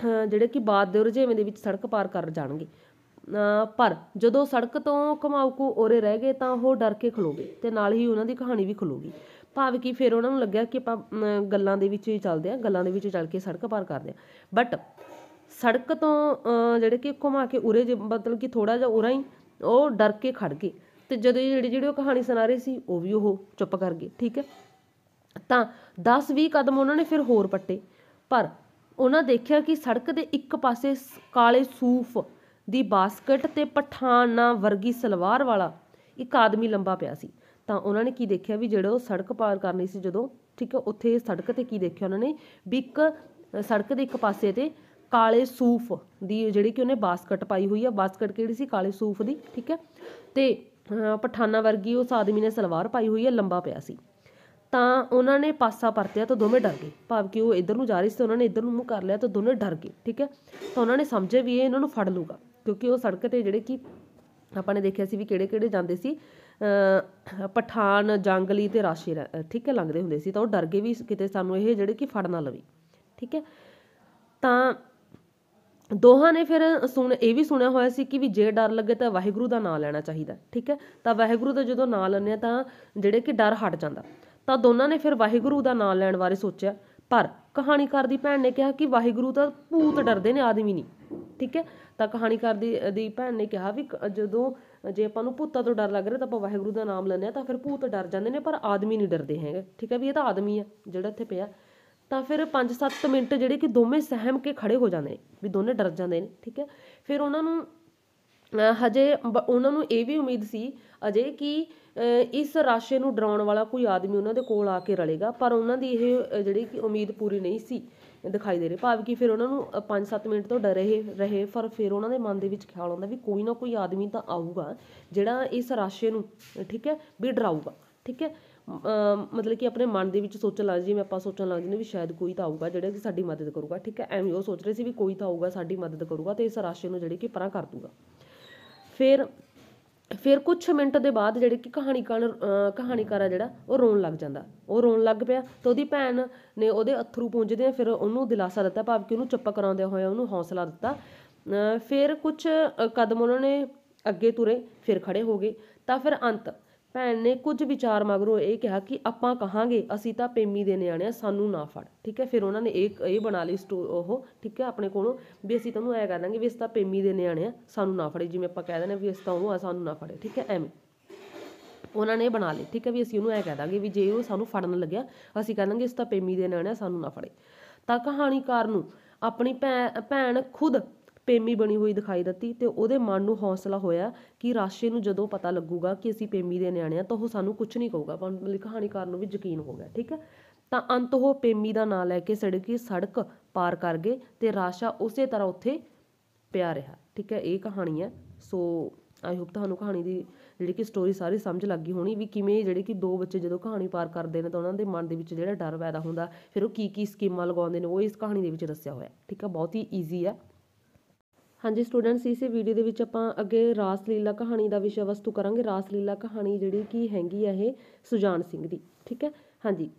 Speaker 1: ਜਿਹੜੇ ਕਿ ਬਾਦ ਦੇ ਰੁਝੇਵੇਂ ਦੇ ਵਿੱਚ ਸੜਕ ਪਾਰ ਕਰ ਜਾਣਗੇ ਪਰ ਜਦੋਂ ਸੜਕ ਤੋਂ ਘਮਾਉਕੂ ਔਰੇ ਰਹਿ ਗਏ ਤਾਂ ਉਹ ਡਰ ਕੇ ਖਲੋ ਗਏ ਤੇ ਨਾਲ ਹੀ ਉਹਨਾਂ ਦੀ ਕਹਾਣੀ ਵੀ ਖਲੋ ਗਈ ਭਾਵ ਕਿ ਫਿਰ ਉਹਨਾਂ ਨੂੰ ਲੱਗਿਆ ਕਿ ਆਪਾਂ ਗੱਲਾਂ ਦੇ ਵਿੱਚ ਹੀ ਚੱਲਦੇ ਆ ਗੱਲਾਂ ਦੇ ਵਿੱਚ ਚੱਲ ਕੇ ਸੜਕ ਪਾਰ ਕਰਦੇ ਆ ਬਟ ਸੜਕ ਤੋਂ ਜਿਹੜੇ ਕਿ ਘੁਮਾ ਕੇ ਉਰੇ ਜੇ ਮਤਲਬ ਕਿ ਥੋੜਾ ਜਿਹਾ ਉਰਾ ਹੀ ਉਹ ਡਰ ਕੇ ਖੜ ਗਏ ਤੇ ਜਦੋਂ ਜਿਹੜੀ ਜਿਹੜੀ ਉਹ ਕਹਾਣੀ ਸੁਣਾ ਰਹੀ ਸੀ ਉਹ ਵੀ ਉਹ ਚੁੱਪ ਕਰ ਗਏ ਠੀਕ ਹੈ ਤਾਂ 10-20 ਕਦਮ ਉਹਨਾਂ ਨੇ ਫਿਰ ਹੋਰ ਪੱਟੇ ਪਰ ਉਹਨਾਂ ਦੇਖਿਆ ਕਿ ਸੜਕ ਦੇ ਇੱਕ ਪਾਸੇ ਕਾਲੇ ਸੂਫ ਦੀ ਬਾਸਕਟ ਤੇ ਪਠਾਨਾ ਵਰਗੀ ਸਲਵਾਰ ਵਾਲਾ ਇੱਕ ਆਦਮੀ ਲੰਬਾ ਪਿਆ ਸੀ ਤਾਂ ਉਹਨਾਂ ਨੇ ਕੀ ਦੇਖਿਆ ਵੀ ਜਿਹੜਾ ਉਹ ਸੜਕ ਪਾਰ ਕਰਨੀ ਸੀ ਜਦੋਂ ਠੀਕ ਹੈ ਉੱਥੇ ਸੜਕ ਤੇ ਕੀ ਦੇਖਿਆ ਉਹਨਾਂ ਨੇ ਵੀ ਇੱਕ ਸੜਕ ਦੇ ਇੱਕ ਪਾਸੇ ਤੇ ਕਾਲੇ ਸੂਫ ਦੀ ਜਿਹੜੀ ਕਿ ਉਹਨੇ ਬਾਸਕਟ ਪਾਈ ਹੋਈ ਆ ਬਾਸਕਟ ਕਿਹੜੀ ਸੀ ਕਾਲੇ ਸੂਫ ਦੀ ਠੀਕ ਹੈ ਤੇ ਪਠਾਨਾ ਵਰਗੀ ਉਸ ਆਦਮੀ ਨੇ ਸਲਵਾਰ ਪਾਈ ਹੋਈ ਹੈ ਲੰਬਾ ਪਿਆ ਸੀ ਤਾਂ ਉਹਨਾਂ ਨੇ ਪਾਸਾ ਪਰਤਿਆ ਤਾਂ ਦੋਵੇਂ ਡਰ ਗਏ ਭਾਵ ਕਿ ਉਹ ਇੱਧਰ ਨੂੰ ਜਾ ਰਹੀ ਸੀ ਉਹਨਾਂ ਨੇ ਇੱਧਰ ਨੂੰ ਮੂੰਹ ਕਰ ਲਿਆ ਤਾਂ ਦੋਨੇ ਡਰ ਗਏ ਠੀਕ ਹੈ ਤਾਂ ਉਹਨਾਂ ਨੇ ਸਮਝਿਆ ਵੀ ਇਹ ਇਹਨਾਂ ਨੂੰ ਫੜ ਲੂਗਾ ਕਿਉਂਕਿ ਉਹ ਸੜਕ ਤੇ ਜਿਹੜੇ ਕਿ ਆਪਾਂ ਨੇ ਦੇਖਿਆ ਸੀ ਵੀ ਕਿਹੜੇ ਕਿਹੜੇ ਜਾਂਦੇ ਸੀ ਪਠਾਨ ਜੰਗਲੀ ਤੇ ਰਾਸ਼ੀ ਠੀਕ ਹੈ ਲੰਘਦੇ ਹੁੰਦੇ ਸੀ ਤਾਂ ਉਹ ਡਰ ਗਏ ਵੀ ਕਿਤੇ ਸਾਨੂੰ ਇਹ ਜਿਹੜੇ ਕਿ ਫੜ ਨਾ ਲਵੇ ਠੀਕ ਹੈ ਤਾਂ ਦੋਹਾਂ ਨੇ ਫਿਰ ਸੁਣ ਇਹ ਵੀ ਸੁਣਿਆ ਹੋਇਆ ਸੀ ਕਿ ਵੀ ਜੇ ਡਰ ਲੱਗੇ ਤਾਂ ਵਾਹਿਗੁਰੂ ਦਾ ਨਾਮ ਲੈਣਾ ਚਾਹੀਦਾ ਠੀਕ ਹੈ ਤਾਂ ਵਾਹਿਗੁਰੂ ਦਾ ਜਦੋਂ ਨਾਮ ਲੈਂਦੇ ਆ ਤਾਂ ਜਿਹੜੇ ਕਿ ਡਰ ਹਟ ਜਾਂਦਾ ਤਾਂ ਦੋਨਾਂ ਨੇ ਫਿਰ ਵਾਹਿਗੁਰੂ ਦਾ ਨਾਮ ਲੈਣ ਬਾਰੇ ਸੋਚਿਆ ਪਰ ਕਹਾਣੀਕਾਰ ਦੀ ਭੈਣ ਨੇ ਕਿਹਾ ਕਿ ਵਾਹਿਗੁਰੂ ਤਾਂ ਭੂਤ ਡਰਦੇ ਨੇ ਆਦਮੀ ਨਹੀਂ ਠੀਕ ਹੈ ਤਾਂ ਕਹਾਣੀਕਾਰ ਦੀ ਦੀ ਭੈਣ ਨੇ ਕਿਹਾ ਵੀ ਜਦੋਂ ਜੇ ਆਪਾਂ ਨੂੰ ਭੂਤਾਂ ਤੋਂ ਡਰ ਲੱਗ ਰਿਹਾ ਤਾਂ ਆਪਾਂ ਵਾਹਿਗੁਰੂ ਦਾ ਨਾਮ ਲੈਂਦੇ ਆ ਤਾਂ ਫਿਰ ਭੂਤ ਡਰ ਜਾਂਦੇ ਨੇ ਪਰ ਆਦਮੀ ਨਹੀਂ ਡਰਦੇ ਹੈਗੇ ਠੀਕ ਹੈ ਵੀ ਇਹ ਤਾਂ ਆਦਮੀ ਆ ਜਿਹੜਾ ਇੱਥੇ ਪਿਆ ਤਾਂ ਫਿਰ 5-7 ਮਿੰਟ ਜਿਹੜੇ ਕਿ ਦੋਵੇਂ ਸਹਿਮ ਕੇ ਖੜੇ ਹੋ ਜਾਂਦੇ ਨੇ ਵੀ ਦੋਨੇ ਡਰ ਜਾਂਦੇ ਨੇ ਠੀਕ ਹੈ ਫਿਰ ਉਹਨਾਂ ਨੂੰ ਹਜੇ ਉਹਨਾਂ ਨੂੰ ਇਹ ਵੀ ਉਮੀਦ ਸੀ ਅਜੇ ਕਿ ਇਸ ਰਾਸ਼ੇ ਨੂੰ ਡਰਾਉਣ ਵਾਲਾ ਕੋਈ ਆਦਮੀ ਉਹਨਾਂ ਦੇ ਕੋਲ ਆ ਕੇ ਰਲੇਗਾ ਪਰ ਉਹਨਾਂ ਦੀ ਇਹ ਜਿਹੜੀ ਕਿ ਉਮੀਦ ਪੂਰੀ ਨਹੀਂ ਸੀ ਦਿਖਾਈ ਦੇ ਰਹੀ ਭਾਵ ਕਿ ਫਿਰ ਉਹਨਾਂ ਨੂੰ 5-7 ਮਿੰਟ ਤੋਂ ਡਰੇ ਰਹੇ ਰਹੇ ਪਰ ਫਿਰ ਉਹਨਾਂ ਦੇ ਮਨ ਦੇ ਵਿੱਚ ਖਿਆਲ ਆਉਂਦਾ ਵੀ ਕੋਈ ਨਾ ਕੋਈ ਆਦਮੀ ਤਾਂ ਆਊਗਾ ਜਿਹੜਾ ਇਸ ਰਾਸ਼ੇ ਨੂੰ ਠੀਕ ਹੈ ਵੀ ਡਰਾਊਗਾ ਠੀਕ ਹੈ ਮਤਲਬ ਕਿ ਆਪਣੇ ਮਨ ਦੇ ਵਿੱਚ ਸੋਚਣ ਲੱਗ ਮੈਂ ਆਪਾਂ ਸੋਚਣ ਲੱਗ ਜਿਵੇਂ ਵੀ ਸ਼ਾਇਦ ਕੋਈ ਤਾਂ ਆਊਗਾ ਜਿਹੜਾ ਕਿ ਸਾਡੀ ਮਦਦ ਕਰੂਗਾ ਠੀਕ ਹੈ ਐਵੇਂ ਉਹ ਸੋਚ ਰਹੇ ਸੀ ਵੀ ਕੋਈ ਤਾਂ ਆਊਗਾ ਸਾਡੀ ਮਦਦ ਕਰੂਗਾ ਤੇ ਇਸ ਰਾਸ਼ੇ ਨੂੰ ਜਿਹੜੀ ਕਿ ਪਰਾਂ ਕਰ ਦੂਗਾ ਫਿਰ ਫਿਰ ਕੁਛ ਮਿੰਟ ਦੇ ਬਾਅਦ ਜਿਹੜੇ ਕਿ ਕਹਾਣੀਕਾਰ ਕਹਾਣੀਕਾਰ ਆ ਜਿਹੜਾ ਉਹ ਰੋਣ ਲੱਗ ਜਾਂਦਾ ਉਹ ਰੋਣ ਲੱਗ ਪਿਆ ਤਾਂ ਉਹਦੀ ਭੈਣ ਨੇ ਉਹਦੇ ਪੁੰਜਦੇ ਪੂੰਝਦੇ ਫਿਰ ਉਹਨੂੰ ਦਿਲਾਸਾ ਦਿੱਤਾ ਭਾਵ ਕਿ ਉਹਨੂੰ ਚੁੱਪ ਕਰਾਉਂਦੇ ਹੋਏ ਉਹਨੂੰ ਹੌਸਲਾ ਦਿੱਤਾ ਫਿਰ ਕੁਛ ਕਦਮ ਉਹਨਾਂ ਨੇ ਅੱਗੇ ਤੁਰੇ ਫਿਰ ਖੜੇ ਹੋ ਗਏ ਤਾਂ ਫਿਰ ਅੰਤ ਭੈਣ ਨੇ ਕੁਝ ਵਿਚਾਰ ਮਗਰੋਂ ਇਹ ਕਿਹਾ ਕਿ ਆਪਾਂ ਕਹਾਂਗੇ ਅਸੀਂ ਤਾਂ ਪੇਮੀ ਦੇ ਨਿਆਣੇ ਆ ਸਾਨੂੰ ਨਾ ਫੜ ਠੀਕ ਹੈ ਫਿਰ ਉਹਨਾਂ ਨੇ ਇਹ ਇਹ ਬਣਾ ਲਈ ਸਟੋ ਉਹ ਠੀਕ ਹੈ ਆਪਣੇ ਕੋਲੋਂ ਵੀ ਅਸੀਂ ਤੁਹਾਨੂੰ ਐ ਕਰ ਦਾਂਗੇ ਵੀ ਅਸੀਂ ਤਾਂ ਪੇਮੀ ਦੇ ਨਿਆਣੇ ਆ ਸਾਨੂੰ ਨਾ ਫੜੇ ਜਿਵੇਂ ਆਪਾਂ ਕਹਿ ਦਿੰਦੇ ਵੀ ਅਸੀਂ ਤਾਂ ਉਹ ਆ ਸਾਨੂੰ ਨਾ ਫੜੇ ਠੀਕ ਹੈ ਐਵੇਂ ਉਹਨਾਂ ਨੇ ਬਣਾ ਲਈ ਠੀਕ ਹੈ ਵੀ ਅਸੀਂ ਉਹਨੂੰ ਐ ਕਹਿ ਦਾਂਗੇ ਵੀ ਜੇ ਉਹ ਸਾਨੂੰ ਫੜਨ ਲੱਗਿਆ ਅਸੀਂ ਕਹਾਂਗੇ ਇਸ ਤਾਂ ਪੇਮੀ ਦੇ ਨਿਆਣੇ ਆ ਸਾਨੂੰ ਨਾ ਫੜੇ ਤਾਂ ਕਹਾਣੀਕਾਰ ਨੂੰ ਆਪਣੀ ਭੈਣ ਖੁਦ ਪੇਮੀ ਬਣੀ ਹੋਈ ਦਿਖਾਈ ਦਿੱਤੀ ਤੇ ਉਹਦੇ ਮਨ ਨੂੰ ਹੌਸਲਾ ਹੋਇਆ ਕਿ ਰਾਸ਼ੇ ਨੂੰ ਜਦੋਂ ਪਤਾ ਲੱਗੂਗਾ ਕਿ ਅਸੀਂ ਪੇਮੀ ਦੇ ਨਿਆਣੇ ਆ ਤਾਂ ਉਹ ਸਾਨੂੰ ਕੁਝ ਨਹੀਂ ਕਹੂਗਾ ਕਹਾਣੀ ਕਹਾਣੀਕਾਰ ਨੂੰ ਵੀ ਯਕੀਨ ਹੋ ਗਿਆ ਠੀਕ ਹੈ ਤਾਂ ਅੰਤ ਉਹ ਪੇਮੀ ਦਾ ਨਾਂ ਲੈ ਕੇ ਸੜਕੀ ਸੜਕ ਪਾਰ ਕਰ ਗਏ ਤੇ ਰਾਸ਼ਾ ਉਸੇ ਤਰ੍ਹਾਂ ਉੱਥੇ ਪਿਆ ਰਿਹਾ ਠੀਕ ਹੈ ਇਹ ਕਹਾਣੀ ਹੈ ਸੋ ਆਈ ਹੋਪ ਤੁਹਾਨੂੰ ਕਹਾਣੀ ਦੀ ਜਿਹੜੀ ਕਿ ਸਟੋਰੀ ਸਾਰੀ ਸਮਝ ਲੱਗ ਗਈ ਹੋਣੀ ਵੀ ਕਿਵੇਂ ਜਿਹੜੇ ਕਿ ਦੋ ਬੱਚੇ ਜਦੋਂ ਕਹਾਣੀ ਪਾਰ ਕਰਦੇ ਨੇ ਤਾਂ ਉਹਨਾਂ ਦੇ ਮਨ ਦੇ ਵਿੱਚ ਜਿਹੜਾ ਡਰ ਪੈਦਾ ਹੁੰਦਾ ਫਿਰ ਉਹ ਕੀ ਕੀ ਸਕੀਮਾਂ ਲਗਾਉਂਦੇ ਨੇ ਉਹ ਇਸ ਕਹਾਣੀ ਦੇ ਵਿੱਚ ਦੱਸਿਆ ਹੋਇਆ ਠੀਕ ਹੈ ਬਹੁਤ ਹੀ ਈਜ਼ੀ ਹੈ ਹਾਂਜੀ ਸਟੂਡੈਂਟਸ ਇਸੇ ਵੀਡੀਓ ਦੇ ਵਿੱਚ ਆਪਾਂ ਅੱਗੇ ਰਾਸ ਲੀਲਾ ਕਹਾਣੀ ਦਾ ਵਿਸ਼ਾ ਵਸਤੂ ਕਰਾਂਗੇ ਰਾਸ ਲੀਲਾ ਕਹਾਣੀ ਜਿਹੜੀ ਕੀ ਹੈਗੀ ਆ ਇਹ ਸੁਜਾਨ ਸਿੰਘ ਦੀ ਠੀਕ ਹੈ ਹਾਂਜੀ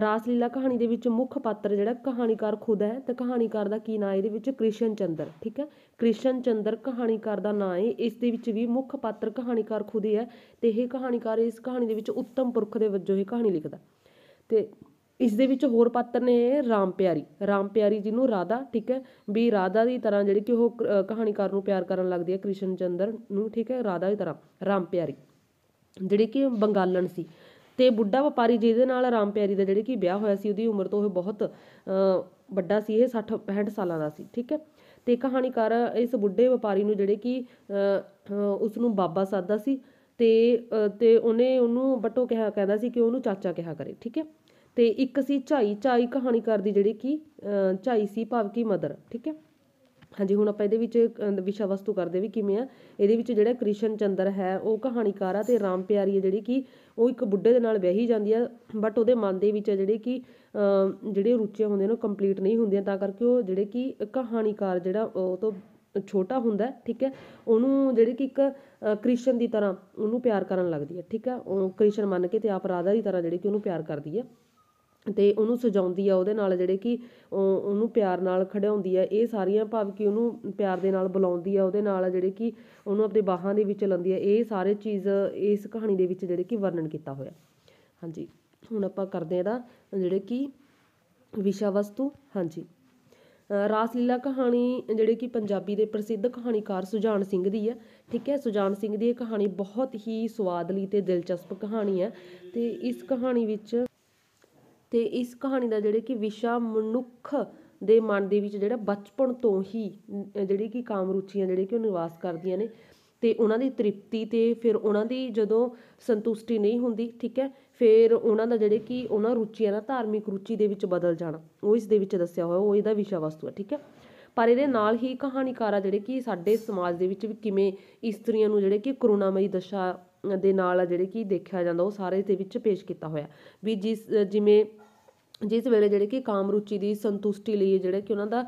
Speaker 1: ਰਾਸ ਲੀਲਾ ਕਹਾਣੀ ਦੇ ਵਿੱਚ ਮੁੱਖ ਪਾਤਰ ਜਿਹੜਾ ਕਹਾਣੀਕਾਰ ਖੁਦ ਹੈ ਤੇ ਕਹਾਣੀਕਾਰ ਦਾ ਕੀ ਨਾਂ ਇਹਦੇ ਵਿੱਚ ਕ੍ਰਿਸ਼ਨ ਚੰਦਰ ਠੀਕ ਹੈ ਕ੍ਰਿਸ਼ਨ ਚੰਦਰ ਕਹਾਣੀਕਾਰ ਦਾ ਨਾਂ ਹੈ ਇਸ ਦੇ ਵਿੱਚ ਵੀ ਮੁੱਖ ਪਾਤਰ ਕਹਾਣੀਕਾਰ ਖੁਦ ਹੀ ਹੈ ਤੇ ਇਹ ਕਹਾਣੀਕਾਰ ਇਸ ਕਹਾਣੀ ਦੇ ਵਿੱਚ ਉੱਤਮ ਪੁਰਖ ਦੇ ਵਜੋਂ ਇਹ ਕਹਾਣੀ ਲਿਖਦਾ ਤੇ ਇਸ ਦੇ ਵਿੱਚ ਹੋਰ ਪਾਤਰ ਨੇ ਰਾਮ ਪਿਆਰੀ ਰਾਮ ਪਿਆਰੀ ਜਿਹਨੂੰ ਰਾਧਾ ਠੀਕ ਹੈ ਵੀ ਰਾਧਾ ਦੀ ਤਰ੍ਹਾਂ ਜਿਹੜੀ ਕਿ ਉਹ ਕਹਾਣੀਕਾਰ ਨੂੰ ਪਿਆਰ ਕਰਨ ਲੱਗਦੀ ਹੈ ਕ੍ਰਿਸ਼ਨ ਚੰਦਰ ਨੂੰ ਠੀਕ ਹੈ ਰਾਧਾ ਦੀ ਤਰ੍ਹਾਂ ਰਾਮ ਪਿਆਰੀ ਜਿਹੜੀ ਕਿ ਬੰਗਾਲਣ ਸੀ ਤੇ ਬੁੱਢਾ ਵਪਾਰੀ ਜਿਹਦੇ ਨਾਲ ਰਾਮ ਪਿਆਰੀ ਦਾ ਜਿਹੜੇ ਕਿ ਵਿਆਹ ਹੋਇਆ ਸੀ ਉਹਦੀ ਉਮਰ ਤੋਂ ਉਹ ਬਹੁਤ ਵੱਡਾ ਸੀ ਇਹ 60 65 ਸਾਲਾਂ ਦਾ ਸੀ ਠੀਕ ਹੈ ਤੇ ਕਹਾਣੀਕਾਰ ਇਸ ਬੁੱਢੇ ਵਪਾਰੀ ਨੂੰ ਜਿਹੜੇ ਕਿ ਉਸ ਨੂੰ ਬਾਬਾ ਸਾਦਾ ਸੀ ਤੇ ਤੇ ਉਹਨੇ ਉਹਨੂੰ ਬਟੋ ਕਿਹਾ ਕਹਿੰਦਾ ਸੀ ਕਿ ਉਹਨੂੰ ਚਾਚਾ ਕਿਹਾ ਕਰੇ ਠੀਕ ਹੈ ਤੇ ਇੱਕ ਸੀ ਝਾਈ ਝਾਈ ਕਹਾਣੀਕਾਰ ਦੀ ਜਿਹੜੀ ਕਿ ਝਾਈ ਸੀ ਭਾਵ ਕਿ ਮਦਰ ਠੀਕ ਹੈ ਹਾਂਜੀ ਹੁਣ ਆਪਾਂ ਇਹਦੇ ਵਿੱਚ ਵਿਸ਼ਾ ਵਸਤੂ ਕਰਦੇ ਵੀ ਕਿਵੇਂ ਆ ਇਹਦੇ ਵਿੱਚ ਜਿਹੜਾ ਕ੍ਰਿਸ਼ਨ ਚੰਦਰ ਹੈ ਉਹ ਕਹਾਣੀਕਾਰ ਆ ਤੇ ਰਾਮ ਪਿਆਰੀ ਹੈ ਜਿਹੜੀ ਕਿ ਉਹ ਇੱਕ ਬੁੱਢੇ ਦੇ ਨਾਲ ਵਿਆਹੀ ਜਾਂਦੀ ਆ ਬਟ ਉਹਦੇ ਮਨ ਦੇ ਵਿੱਚ ਜਿਹੜੇ ਕਿ ਜਿਹੜੇ ਰੁਚੀਆਂ ਹੁੰਦੀਆਂ ਨੇ ਉਹ ਕੰਪਲੀਟ ਨਹੀਂ ਹੁੰਦੀਆਂ ਤਾਂ ਕਰਕੇ ਉਹ ਜਿਹੜੇ ਕਿ ਕਹਾਣੀਕਾਰ ਜਿਹੜਾ ਉਹ ਤੋਂ ਛੋਟਾ ਹੁੰਦਾ ਠੀਕ ਹੈ ਉਹਨੂੰ ਜਿਹੜੇ ਕਿ ਇੱਕ ਕ੍ਰਿਸ਼ਨ ਦੀ ਤਰ੍ਹਾਂ ਉਹਨੂੰ ਪਿਆਰ ਕਰਨ ਲੱਗਦੀ ਹੈ ਠੀਕ ਹੈ ਉਹ ਕ੍ਰਿਸ਼ਨ ਮੰਨ ਕੇ ਤੇ ਆਪ ਰਾਧਾ ਦੀ ਤਰ੍ਹਾਂ ਜਿਹੜੀ ਕਿ ਉਹਨੂੰ ਪਿਆਰ ਕਰਦੀ ਹੈ ਤੇ ਉਹਨੂੰ ਸਜਾਉਂਦੀ ਆ ਉਹਦੇ ਨਾਲ ਜਿਹੜੇ ਕਿ ਉਹਨੂੰ ਪਿਆਰ ਨਾਲ ਖਿਡਾਉਂਦੀ ਆ ਇਹ ਸਾਰੀਆਂ ਭਾਵ ਕਿ ਉਹਨੂੰ ਪਿਆਰ ਦੇ ਨਾਲ ਬੁਲਾਉਂਦੀ ਆ ਉਹਦੇ ਨਾਲ ਜਿਹੜੇ ਕਿ ਉਹਨੂੰ ਆਪਣੇ ਬਾਹਾਂ ਦੇ ਵਿੱਚ ਲੰਦੀ ਆ ਇਹ ਸਾਰੇ ਚੀਜ਼ ਇਸ ਕਹਾਣੀ ਦੇ ਵਿੱਚ ਜਿਹੜੇ ਕਿ ਵਰਣਨ ਕੀਤਾ ਹੋਇਆ ਹਾਂਜੀ ਹੁਣ ਆਪਾਂ ਕਰਦੇ ਹਾਂ ਇਹਦਾ ਜਿਹੜੇ ਕਿ ਵਿਸ਼ਾ ਵਸਤੂ ਹਾਂਜੀ ਰਾਸਲੀਲਾ ਕਹਾਣੀ ਜਿਹੜੇ ਕਿ ਪੰਜਾਬੀ ਦੇ ਪ੍ਰਸਿੱਧ ਕਹਾਣੀਕਾਰ ਸੁਜਾਨ ਸਿੰਘ ਦੀ ਹੈ ਠੀਕ ਹੈ ਸੁਜਾਨ ਸਿੰਘ ਦੀ ਇਹ ਕਹਾਣੀ ਬਹੁਤ ਹੀ ਸਵਾਦਲੀ ਤੇ ਦਿਲਚਸਪ ਕਹਾਣੀ ਹੈ ਤੇ ਇਸ ਕਹਾਣੀ ਵਿੱਚ ਤੇ ਇਸ ਕਹਾਣੀ ਦਾ ਜਿਹੜੇ ਕਿ ਵਿਸ਼ਾ ਮਨੁੱਖ ਦੇ ਮਨ ਦੇ ਵਿੱਚ ਜਿਹੜਾ ਬਚਪਨ ਤੋਂ ਹੀ ਜਿਹੜੀ ਕਿ ਕਾਮ ਰੁਚੀਆਂ ਜਿਹੜੇ ਕਿ ਉਹ ਨਿਵਾਸ ਕਰਦੀਆਂ ਨੇ ਤੇ ਉਹਨਾਂ ਦੀ ਤ੍ਰਿਪਤੀ ਤੇ ਫਿਰ ਉਹਨਾਂ ਦੀ ਜਦੋਂ ਸੰਤੁਸ਼ਟੀ ਨਹੀਂ ਹੁੰਦੀ ਠੀਕ ਹੈ ਫਿਰ ਉਹਨਾਂ ਦਾ ਜਿਹੜੇ ਕਿ ਉਹਨਾਂ ਰੁਚੀਆਂ ਦਾ ਧਾਰਮਿਕ ਰੁਚੀ ਦੇ ਵਿੱਚ ਬਦਲ ਜਾਣਾ ਉਹ ਇਸ ਦੇ ਵਿੱਚ ਦੱਸਿਆ ਹੋਇਆ ਉਹ ਇਹਦਾ ਵਿਸ਼ਾ ਵਸਤੂ ਹੈ ਠੀਕ ਹੈ ਪਰ ਇਹਦੇ ਨਾਲ ਹੀ ਕਹਾਣੀਕਾਰ ਆ ਜਿਹੜੇ ਕਿ ਸਾਡੇ ਸਮਾਜ ਦੇ ਵਿੱਚ ਵੀ ਕਿਵੇਂ ਇਸਤਰੀਆਂ ਨੂੰ ਜਿਹੜੇ ਕਿ ਕਰੋਨਾਮਈ ਦਸ਼ਾ ਦੇ ਨਾਲ ਆ ਜਿਹੜੇ ਕਿ ਦੇਖਿਆ ਜਾਂਦਾ ਉਹ ਸਾਰੇ ਦੇ ਵਿੱਚ ਪੇਸ਼ ਕੀਤਾ ਹੋਇਆ ਵੀ ਜਿਸ ਜਿਵੇਂ ਜਿਸ ਵੇਲੇ ਜਿਹੜੇ ਕਿ ਕਾਮ ਰੁਚੀ ਦੀ ਸੰਤੁਸ਼ਟੀ ਲਈ ਜਿਹੜੇ ਕਿ ਉਹਨਾਂ ਦਾ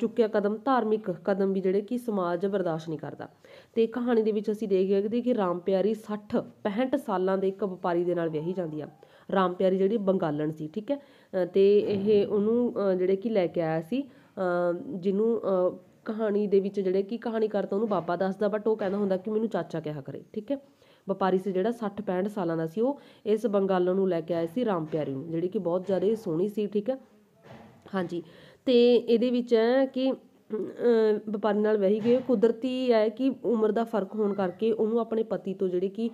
Speaker 1: ਚੁੱਕਿਆ ਕਦਮ ਧਾਰਮਿਕ ਕਦਮ ਵੀ ਜਿਹੜੇ ਕਿ ਸਮਾਜ ਬਰਦਾਸ਼ਤ ਨਹੀਂ ਕਰਦਾ ਤੇ ਕਹਾਣੀ ਦੇ ਵਿੱਚ ਅਸੀਂ ਦੇਖਦੇ ਕਿ ਰਾਮ ਪਿਆਰੀ 65 ਸਾਲਾਂ ਦੇ ਇੱਕ ਵਪਾਰੀ ਦੇ ਨਾਲ ਵਿਆਹੀ ਜਾਂਦੀ ਆ ਰਾਮ ਪਿਆਰੀ ਜਿਹੜੀ ਬੰਗਾਲਣ ਸੀ ਠੀਕ ਹੈ ਤੇ ਇਹ ਉਹਨੂੰ ਜਿਹੜੇ ਕਿ ਲੈ ਕੇ ਆਇਆ ਸੀ ਜਿਹਨੂੰ ਕਹਾਣੀ ਦੇ ਵਿੱਚ ਜਿਹੜੇ ਕਿ ਕਹਾਣੀਕਾਰ ਤਾਂ ਉਹਨੂੰ ਬਾਬਾ ਦੱਸਦਾ ਬਟ ਉਹ ਕਹਿੰਦਾ ਹੁੰਦਾ ਕਿ ਮੈਨੂੰ ਚਾਚਾ ਕਿਹਾ ਕਰੇ ਠੀਕ ਹੈ ਵਪਾਰੀ ਸੀ ਜਿਹੜਾ 60 65 ਸਾਲਾਂ ਦਾ ਸੀ ਉਹ ਇਸ ਬੰਗਾਲੋਂ ਨੂੰ ਲੈ ਕੇ ਆਏ ਸੀ ਰਾਮ ਪਿਆਰੀ ਨੂੰ ਜਿਹੜੀ ਕਿ ਬਹੁਤ ਜ਼ਿਆਦਾ ਸੋਹਣੀ ਸੀ ਠੀਕ ਹੈ ਹਾਂਜੀ ਤੇ ਇਹਦੇ ਵਿੱਚ ਹੈ ਕਿ ਵਪਾਰੀ ਨਾਲ ਵਹੀ ਗਏ ਕੁਦਰਤੀ ਹੈ ਕਿ ਉਮਰ ਦਾ ਫਰਕ ਹੋਣ ਕਰਕੇ ਉਹਨੂੰ ਆਪਣੇ ਪਤੀ ਤੋਂ ਜਿਹੜੀ ਕਿ